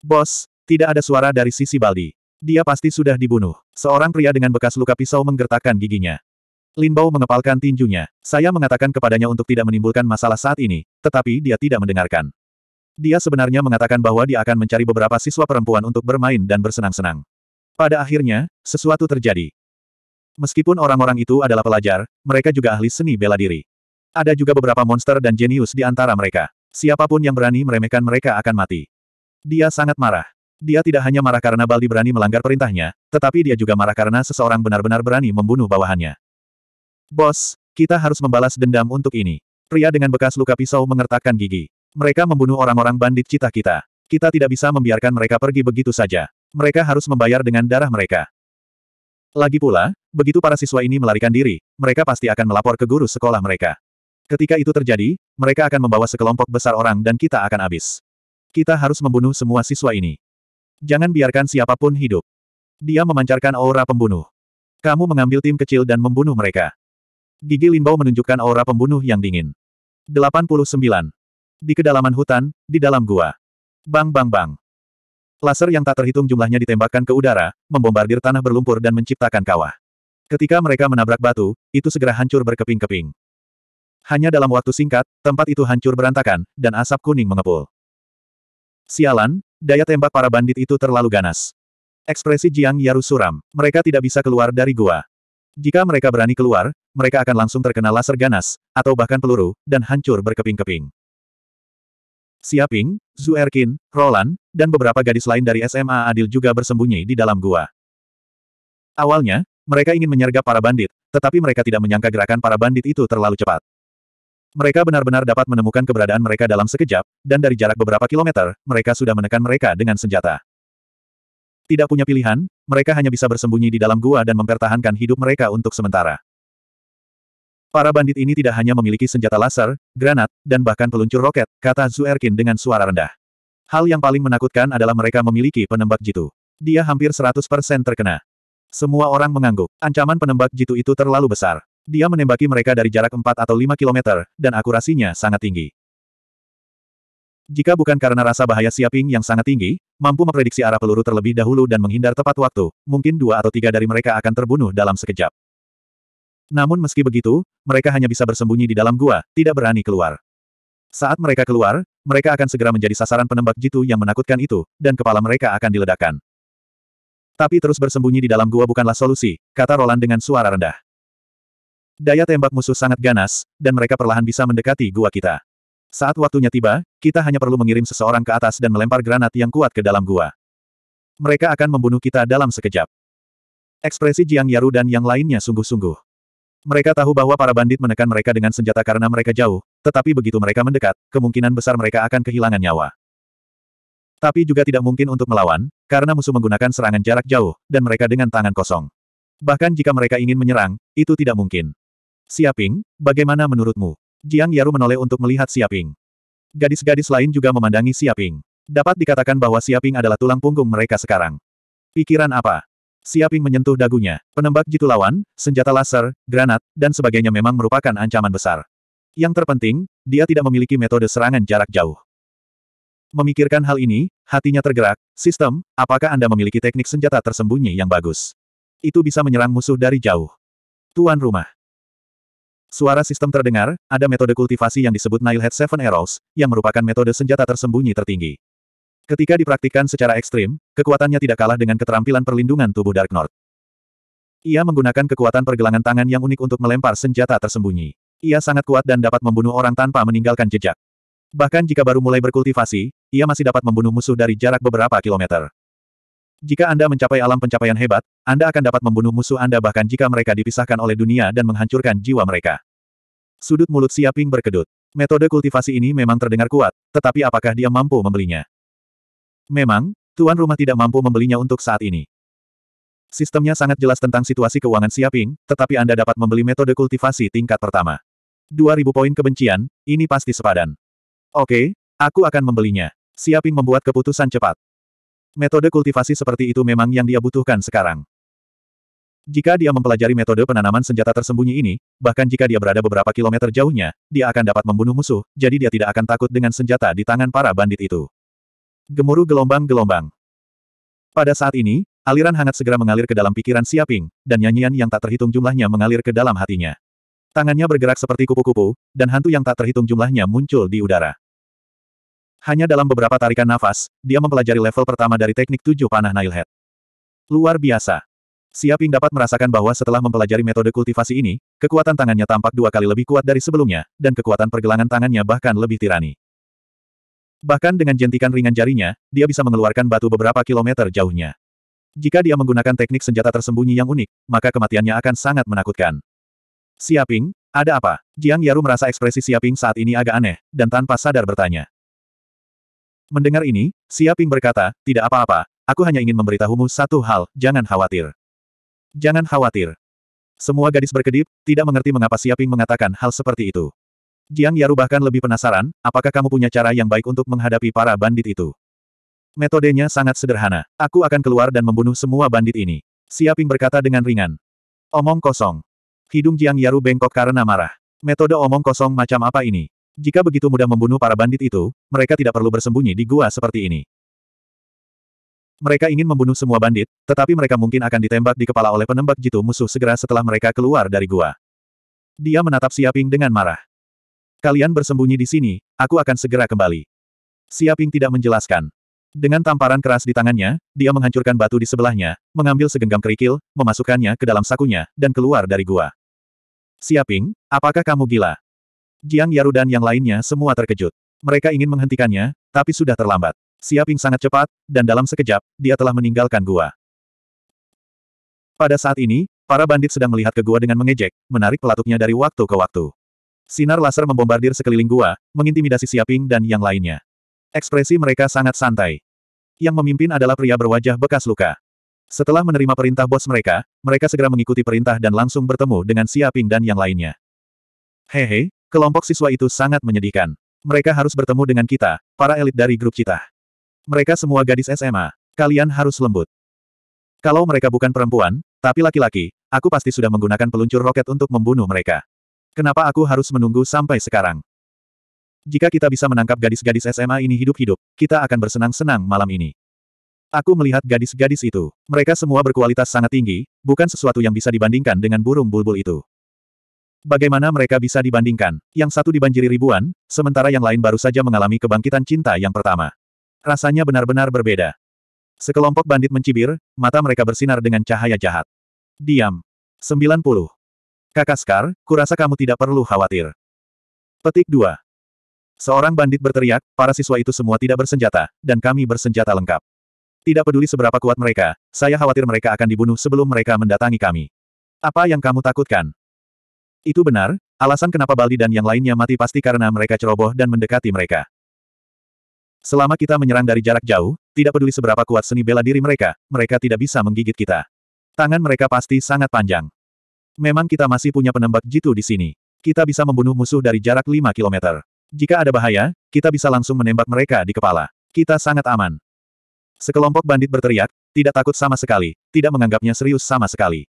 Bos, tidak ada suara dari sisi Baldi. Dia pasti sudah dibunuh. Seorang pria dengan bekas luka pisau menggertakkan giginya. Lin Bao mengepalkan tinjunya. Saya mengatakan kepadanya untuk tidak menimbulkan masalah saat ini, tetapi dia tidak mendengarkan. Dia sebenarnya mengatakan bahwa dia akan mencari beberapa siswa perempuan untuk bermain dan bersenang-senang. Pada akhirnya, sesuatu terjadi. Meskipun orang-orang itu adalah pelajar, mereka juga ahli seni bela diri. Ada juga beberapa monster dan jenius di antara mereka. Siapapun yang berani meremehkan mereka akan mati. Dia sangat marah. Dia tidak hanya marah karena Baldi berani melanggar perintahnya, tetapi dia juga marah karena seseorang benar-benar berani membunuh bawahannya. Bos, kita harus membalas dendam untuk ini. Pria dengan bekas luka pisau mengertakkan gigi. Mereka membunuh orang-orang bandit cita kita. Kita tidak bisa membiarkan mereka pergi begitu saja. Mereka harus membayar dengan darah mereka. Lagi pula, begitu para siswa ini melarikan diri, mereka pasti akan melapor ke guru sekolah mereka. Ketika itu terjadi, mereka akan membawa sekelompok besar orang dan kita akan habis. Kita harus membunuh semua siswa ini. Jangan biarkan siapapun hidup. Dia memancarkan aura pembunuh. Kamu mengambil tim kecil dan membunuh mereka. Gigi limbau menunjukkan aura pembunuh yang dingin. 89. Di kedalaman hutan, di dalam gua. Bang bang bang. Laser yang tak terhitung jumlahnya ditembakkan ke udara, membombardir tanah berlumpur dan menciptakan kawah. Ketika mereka menabrak batu, itu segera hancur berkeping-keping. Hanya dalam waktu singkat, tempat itu hancur berantakan, dan asap kuning mengepul. Sialan, Daya tembak para bandit itu terlalu ganas. Ekspresi Jiang Yaru suram. Mereka tidak bisa keluar dari gua. Jika mereka berani keluar, mereka akan langsung terkena laser ganas, atau bahkan peluru, dan hancur berkeping-keping. Siaping, Zhu Erkin, Roland, dan beberapa gadis lain dari SMA Adil juga bersembunyi di dalam gua. Awalnya, mereka ingin menyergap para bandit, tetapi mereka tidak menyangka gerakan para bandit itu terlalu cepat. Mereka benar-benar dapat menemukan keberadaan mereka dalam sekejap, dan dari jarak beberapa kilometer, mereka sudah menekan mereka dengan senjata. Tidak punya pilihan, mereka hanya bisa bersembunyi di dalam gua dan mempertahankan hidup mereka untuk sementara. Para bandit ini tidak hanya memiliki senjata laser, granat, dan bahkan peluncur roket, kata Erkin dengan suara rendah. Hal yang paling menakutkan adalah mereka memiliki penembak jitu. Dia hampir 100% terkena. Semua orang mengangguk. Ancaman penembak jitu itu terlalu besar. Dia menembaki mereka dari jarak 4 atau 5 kilometer, dan akurasinya sangat tinggi. Jika bukan karena rasa bahaya Siaping yang sangat tinggi, mampu memprediksi arah peluru terlebih dahulu dan menghindar tepat waktu, mungkin dua atau tiga dari mereka akan terbunuh dalam sekejap. Namun meski begitu, mereka hanya bisa bersembunyi di dalam gua, tidak berani keluar. Saat mereka keluar, mereka akan segera menjadi sasaran penembak jitu yang menakutkan itu, dan kepala mereka akan diledakkan. Tapi terus bersembunyi di dalam gua bukanlah solusi, kata Roland dengan suara rendah. Daya tembak musuh sangat ganas, dan mereka perlahan bisa mendekati gua kita. Saat waktunya tiba, kita hanya perlu mengirim seseorang ke atas dan melempar granat yang kuat ke dalam gua. Mereka akan membunuh kita dalam sekejap. Ekspresi Jiang Yaru dan yang lainnya sungguh-sungguh. Mereka tahu bahwa para bandit menekan mereka dengan senjata karena mereka jauh, tetapi begitu mereka mendekat, kemungkinan besar mereka akan kehilangan nyawa. Tapi juga tidak mungkin untuk melawan, karena musuh menggunakan serangan jarak jauh, dan mereka dengan tangan kosong. Bahkan jika mereka ingin menyerang, itu tidak mungkin. Siaping, bagaimana menurutmu? Jiang Yaru menoleh untuk melihat Siaping. Gadis-gadis lain juga memandangi Siaping. Dapat dikatakan bahwa Siaping adalah tulang punggung mereka sekarang. Pikiran apa? Siaping menyentuh dagunya. Penembak jitu lawan, senjata laser, granat, dan sebagainya memang merupakan ancaman besar. Yang terpenting, dia tidak memiliki metode serangan jarak jauh. Memikirkan hal ini, hatinya tergerak, sistem, apakah Anda memiliki teknik senjata tersembunyi yang bagus? Itu bisa menyerang musuh dari jauh. Tuan rumah, Suara sistem terdengar, ada metode kultivasi yang disebut Nile Head Seven Arrows, yang merupakan metode senjata tersembunyi tertinggi. Ketika dipraktikkan secara ekstrim, kekuatannya tidak kalah dengan keterampilan perlindungan tubuh Dark North. Ia menggunakan kekuatan pergelangan tangan yang unik untuk melempar senjata tersembunyi. Ia sangat kuat dan dapat membunuh orang tanpa meninggalkan jejak. Bahkan jika baru mulai berkultivasi, ia masih dapat membunuh musuh dari jarak beberapa kilometer. Jika Anda mencapai alam pencapaian hebat, Anda akan dapat membunuh musuh Anda bahkan jika mereka dipisahkan oleh dunia dan menghancurkan jiwa mereka. Sudut mulut Siaping berkedut. Metode kultivasi ini memang terdengar kuat, tetapi apakah dia mampu membelinya? Memang, tuan rumah tidak mampu membelinya untuk saat ini. Sistemnya sangat jelas tentang situasi keuangan Siaping, tetapi Anda dapat membeli metode kultivasi tingkat pertama. 2000 poin kebencian, ini pasti sepadan. Oke, aku akan membelinya. Siaping membuat keputusan cepat. Metode kultivasi seperti itu memang yang dia butuhkan sekarang. Jika dia mempelajari metode penanaman senjata tersembunyi ini, bahkan jika dia berada beberapa kilometer jauhnya, dia akan dapat membunuh musuh, jadi dia tidak akan takut dengan senjata di tangan para bandit itu. Gemuruh gelombang-gelombang. Pada saat ini, aliran hangat segera mengalir ke dalam pikiran Siaping, dan nyanyian yang tak terhitung jumlahnya mengalir ke dalam hatinya. Tangannya bergerak seperti kupu-kupu, dan hantu yang tak terhitung jumlahnya muncul di udara. Hanya dalam beberapa tarikan nafas, dia mempelajari level pertama dari teknik tujuh panah Nile Head. Luar biasa. Siaping dapat merasakan bahwa setelah mempelajari metode kultivasi ini, kekuatan tangannya tampak dua kali lebih kuat dari sebelumnya, dan kekuatan pergelangan tangannya bahkan lebih tirani. Bahkan dengan jentikan ringan jarinya, dia bisa mengeluarkan batu beberapa kilometer jauhnya. Jika dia menggunakan teknik senjata tersembunyi yang unik, maka kematiannya akan sangat menakutkan. Siaping, ada apa? Jiang Yaru merasa ekspresi Siaping saat ini agak aneh, dan tanpa sadar bertanya. Mendengar ini, Siaping berkata, tidak apa-apa, aku hanya ingin memberitahumu satu hal, jangan khawatir. Jangan khawatir. Semua gadis berkedip, tidak mengerti mengapa Siaping mengatakan hal seperti itu. Jiang Yaru bahkan lebih penasaran, apakah kamu punya cara yang baik untuk menghadapi para bandit itu? Metodenya sangat sederhana. Aku akan keluar dan membunuh semua bandit ini. Siaping berkata dengan ringan. Omong kosong. Hidung Jiang Yaru bengkok karena marah. Metode omong kosong macam apa ini? Jika begitu mudah membunuh para bandit itu, mereka tidak perlu bersembunyi di gua seperti ini. Mereka ingin membunuh semua bandit, tetapi mereka mungkin akan ditembak di kepala oleh penembak jitu musuh segera setelah mereka keluar dari gua. Dia menatap Siaping dengan marah. Kalian bersembunyi di sini, aku akan segera kembali. Siaping tidak menjelaskan. Dengan tamparan keras di tangannya, dia menghancurkan batu di sebelahnya, mengambil segenggam kerikil, memasukkannya ke dalam sakunya, dan keluar dari gua. Siaping, apakah kamu gila? Jiang Yaru dan yang lainnya semua terkejut. Mereka ingin menghentikannya, tapi sudah terlambat. Siaping sangat cepat, dan dalam sekejap, dia telah meninggalkan gua. Pada saat ini, para bandit sedang melihat ke gua dengan mengejek, menarik pelatuknya dari waktu ke waktu. Sinar laser membombardir sekeliling gua, mengintimidasi Siaping dan yang lainnya. Ekspresi mereka sangat santai. Yang memimpin adalah pria berwajah bekas luka. Setelah menerima perintah bos mereka, mereka segera mengikuti perintah dan langsung bertemu dengan Siaping dan yang lainnya. Hehe, Kelompok siswa itu sangat menyedihkan. Mereka harus bertemu dengan kita, para elit dari grup kita. Mereka semua gadis SMA. Kalian harus lembut. Kalau mereka bukan perempuan, tapi laki-laki, aku pasti sudah menggunakan peluncur roket untuk membunuh mereka. Kenapa aku harus menunggu sampai sekarang? Jika kita bisa menangkap gadis-gadis SMA ini hidup-hidup, kita akan bersenang-senang malam ini. Aku melihat gadis-gadis itu. Mereka semua berkualitas sangat tinggi, bukan sesuatu yang bisa dibandingkan dengan burung bulbul itu. Bagaimana mereka bisa dibandingkan? Yang satu dibanjiri ribuan, sementara yang lain baru saja mengalami kebangkitan cinta yang pertama. Rasanya benar-benar berbeda. Sekelompok bandit mencibir, mata mereka bersinar dengan cahaya jahat. Diam. 90. Kakak Scar, kurasa kamu tidak perlu khawatir. Petik 2. Seorang bandit berteriak, para siswa itu semua tidak bersenjata, dan kami bersenjata lengkap. Tidak peduli seberapa kuat mereka, saya khawatir mereka akan dibunuh sebelum mereka mendatangi kami. Apa yang kamu takutkan? Itu benar, alasan kenapa Baldi dan yang lainnya mati pasti karena mereka ceroboh dan mendekati mereka. Selama kita menyerang dari jarak jauh, tidak peduli seberapa kuat seni bela diri mereka, mereka tidak bisa menggigit kita. Tangan mereka pasti sangat panjang. Memang kita masih punya penembak jitu di sini. Kita bisa membunuh musuh dari jarak 5 km. Jika ada bahaya, kita bisa langsung menembak mereka di kepala. Kita sangat aman. Sekelompok bandit berteriak, tidak takut sama sekali, tidak menganggapnya serius sama sekali.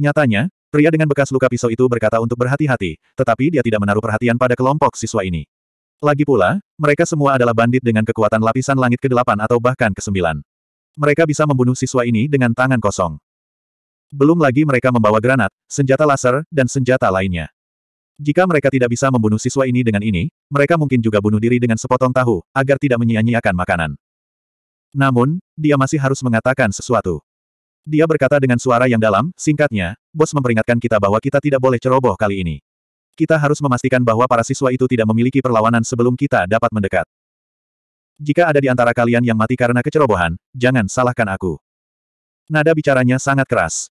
Nyatanya, Pria dengan bekas luka pisau itu berkata untuk berhati-hati, tetapi dia tidak menaruh perhatian pada kelompok siswa ini. Lagi pula, mereka semua adalah bandit dengan kekuatan lapisan langit ke-8 atau bahkan ke-9. Mereka bisa membunuh siswa ini dengan tangan kosong. Belum lagi mereka membawa granat, senjata laser, dan senjata lainnya. Jika mereka tidak bisa membunuh siswa ini dengan ini, mereka mungkin juga bunuh diri dengan sepotong tahu, agar tidak menyia-nyiakan makanan. Namun, dia masih harus mengatakan sesuatu. Dia berkata dengan suara yang dalam, singkatnya, bos memperingatkan kita bahwa kita tidak boleh ceroboh kali ini. Kita harus memastikan bahwa para siswa itu tidak memiliki perlawanan sebelum kita dapat mendekat. Jika ada di antara kalian yang mati karena kecerobohan, jangan salahkan aku. Nada bicaranya sangat keras.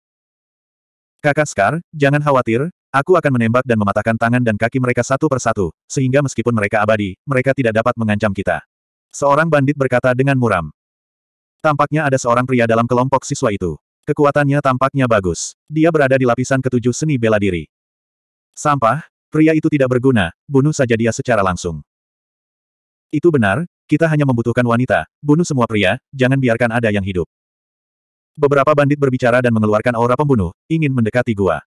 Kakak Scar, jangan khawatir, Aku akan menembak dan mematahkan tangan dan kaki mereka satu persatu, sehingga meskipun mereka abadi, mereka tidak dapat mengancam kita. Seorang bandit berkata dengan muram. Tampaknya ada seorang pria dalam kelompok siswa itu. Kekuatannya tampaknya bagus. Dia berada di lapisan ketujuh seni bela diri. Sampah, pria itu tidak berguna, bunuh saja dia secara langsung. Itu benar, kita hanya membutuhkan wanita, bunuh semua pria, jangan biarkan ada yang hidup. Beberapa bandit berbicara dan mengeluarkan aura pembunuh, ingin mendekati gua.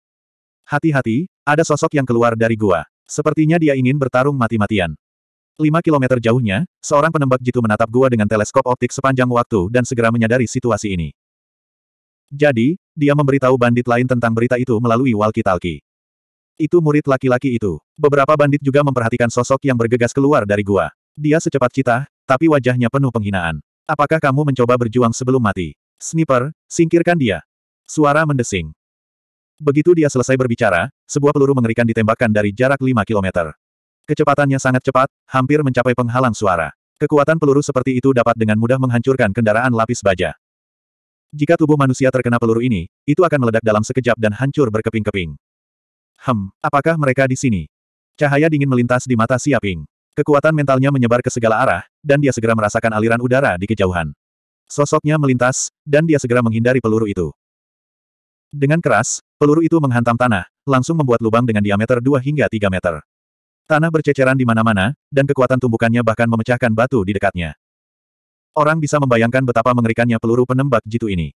Hati-hati, ada sosok yang keluar dari gua. Sepertinya dia ingin bertarung mati-matian. Lima kilometer jauhnya, seorang penembak jitu menatap gua dengan teleskop optik sepanjang waktu dan segera menyadari situasi ini. Jadi, dia memberitahu bandit lain tentang berita itu melalui walkie-talkie. Itu murid laki-laki itu. Beberapa bandit juga memperhatikan sosok yang bergegas keluar dari gua. Dia secepat cita, tapi wajahnya penuh penghinaan. Apakah kamu mencoba berjuang sebelum mati? Sniper, singkirkan dia. Suara mendesing. Begitu dia selesai berbicara, sebuah peluru mengerikan ditembakkan dari jarak 5 kilometer. Kecepatannya sangat cepat, hampir mencapai penghalang suara. Kekuatan peluru seperti itu dapat dengan mudah menghancurkan kendaraan lapis baja. Jika tubuh manusia terkena peluru ini, itu akan meledak dalam sekejap dan hancur berkeping-keping. Hem, apakah mereka di sini? Cahaya dingin melintas di mata Siaping. Kekuatan mentalnya menyebar ke segala arah, dan dia segera merasakan aliran udara di kejauhan. Sosoknya melintas, dan dia segera menghindari peluru itu. Dengan keras, peluru itu menghantam tanah, langsung membuat lubang dengan diameter 2 hingga 3 meter. Tanah berceceran di mana-mana, dan kekuatan tumbukannya bahkan memecahkan batu di dekatnya. Orang bisa membayangkan betapa mengerikannya peluru penembak jitu ini.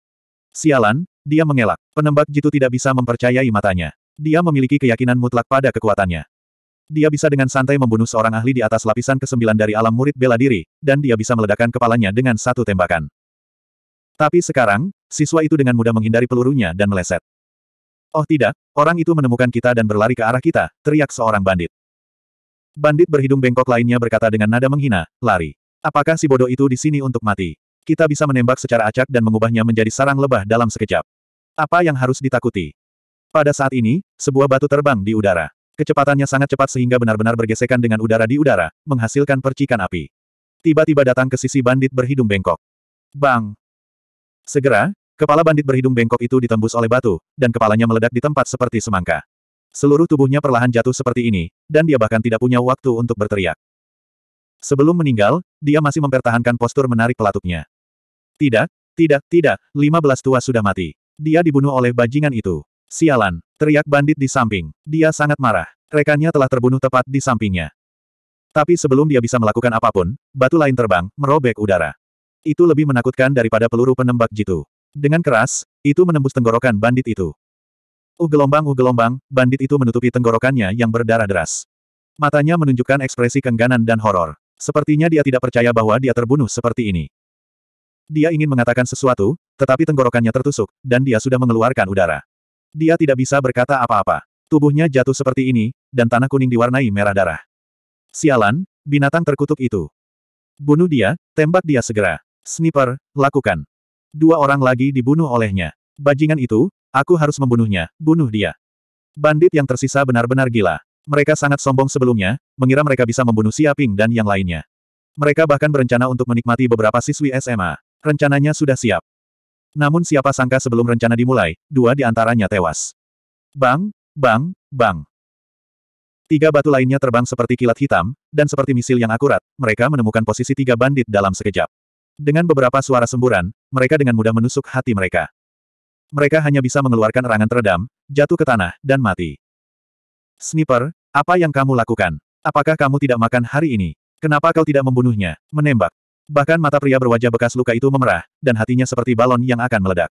Sialan, dia mengelak. Penembak jitu tidak bisa mempercayai matanya. Dia memiliki keyakinan mutlak pada kekuatannya. Dia bisa dengan santai membunuh seorang ahli di atas lapisan ke-9 dari alam murid bela diri, dan dia bisa meledakkan kepalanya dengan satu tembakan. Tapi sekarang, siswa itu dengan mudah menghindari pelurunya dan meleset. Oh tidak, orang itu menemukan kita dan berlari ke arah kita, teriak seorang bandit. Bandit berhidung bengkok lainnya berkata dengan nada menghina, lari. Apakah si bodoh itu di sini untuk mati? Kita bisa menembak secara acak dan mengubahnya menjadi sarang lebah dalam sekejap. Apa yang harus ditakuti? Pada saat ini, sebuah batu terbang di udara. Kecepatannya sangat cepat sehingga benar-benar bergesekan dengan udara di udara, menghasilkan percikan api. Tiba-tiba datang ke sisi bandit berhidung bengkok. Bang! Segera, kepala bandit berhidung bengkok itu ditembus oleh batu, dan kepalanya meledak di tempat seperti semangka. Seluruh tubuhnya perlahan jatuh seperti ini, dan dia bahkan tidak punya waktu untuk berteriak. Sebelum meninggal, dia masih mempertahankan postur menarik pelatuknya. Tidak, tidak, tidak, Lima belas tua sudah mati. Dia dibunuh oleh bajingan itu. Sialan, teriak bandit di samping. Dia sangat marah. Rekannya telah terbunuh tepat di sampingnya. Tapi sebelum dia bisa melakukan apapun, batu lain terbang, merobek udara. Itu lebih menakutkan daripada peluru penembak jitu. Dengan keras, itu menembus tenggorokan bandit itu. Uh gelombang gelombang, bandit itu menutupi tenggorokannya yang berdarah deras. Matanya menunjukkan ekspresi kengganan dan horor. Sepertinya dia tidak percaya bahwa dia terbunuh seperti ini. Dia ingin mengatakan sesuatu, tetapi tenggorokannya tertusuk, dan dia sudah mengeluarkan udara. Dia tidak bisa berkata apa-apa. Tubuhnya jatuh seperti ini, dan tanah kuning diwarnai merah darah. Sialan, binatang terkutuk itu. Bunuh dia, tembak dia segera. Sniper, lakukan. Dua orang lagi dibunuh olehnya. Bajingan itu, Aku harus membunuhnya, bunuh dia. Bandit yang tersisa benar-benar gila. Mereka sangat sombong sebelumnya, mengira mereka bisa membunuh Siaping dan yang lainnya. Mereka bahkan berencana untuk menikmati beberapa siswi SMA. Rencananya sudah siap. Namun siapa sangka sebelum rencana dimulai, dua di antaranya tewas. Bang, bang, bang. Tiga batu lainnya terbang seperti kilat hitam, dan seperti misil yang akurat, mereka menemukan posisi tiga bandit dalam sekejap. Dengan beberapa suara semburan, mereka dengan mudah menusuk hati mereka. Mereka hanya bisa mengeluarkan erangan teredam, jatuh ke tanah, dan mati. Sniper, apa yang kamu lakukan? Apakah kamu tidak makan hari ini? Kenapa kau tidak membunuhnya, menembak? Bahkan mata pria berwajah bekas luka itu memerah, dan hatinya seperti balon yang akan meledak.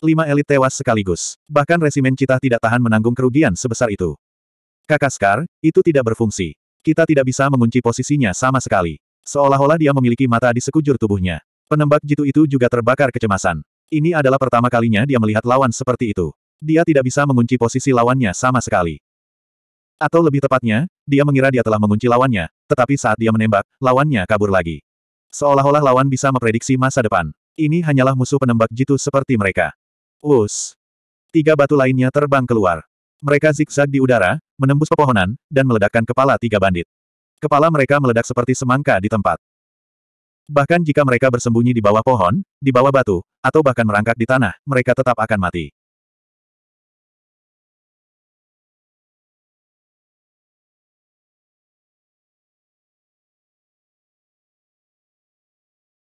Lima elit tewas sekaligus. Bahkan resimen cita tidak tahan menanggung kerugian sebesar itu. Kakak Scar, itu tidak berfungsi. Kita tidak bisa mengunci posisinya sama sekali. Seolah-olah dia memiliki mata di sekujur tubuhnya. Penembak jitu itu juga terbakar kecemasan. Ini adalah pertama kalinya dia melihat lawan seperti itu. Dia tidak bisa mengunci posisi lawannya sama sekali. Atau lebih tepatnya, dia mengira dia telah mengunci lawannya, tetapi saat dia menembak, lawannya kabur lagi. Seolah-olah lawan bisa memprediksi masa depan. Ini hanyalah musuh penembak jitu seperti mereka. Us. Tiga batu lainnya terbang keluar. Mereka zigzag di udara, menembus pepohonan, dan meledakkan kepala tiga bandit. Kepala mereka meledak seperti semangka di tempat. Bahkan jika mereka bersembunyi di bawah pohon, di bawah batu, atau bahkan merangkak di tanah, mereka tetap akan mati.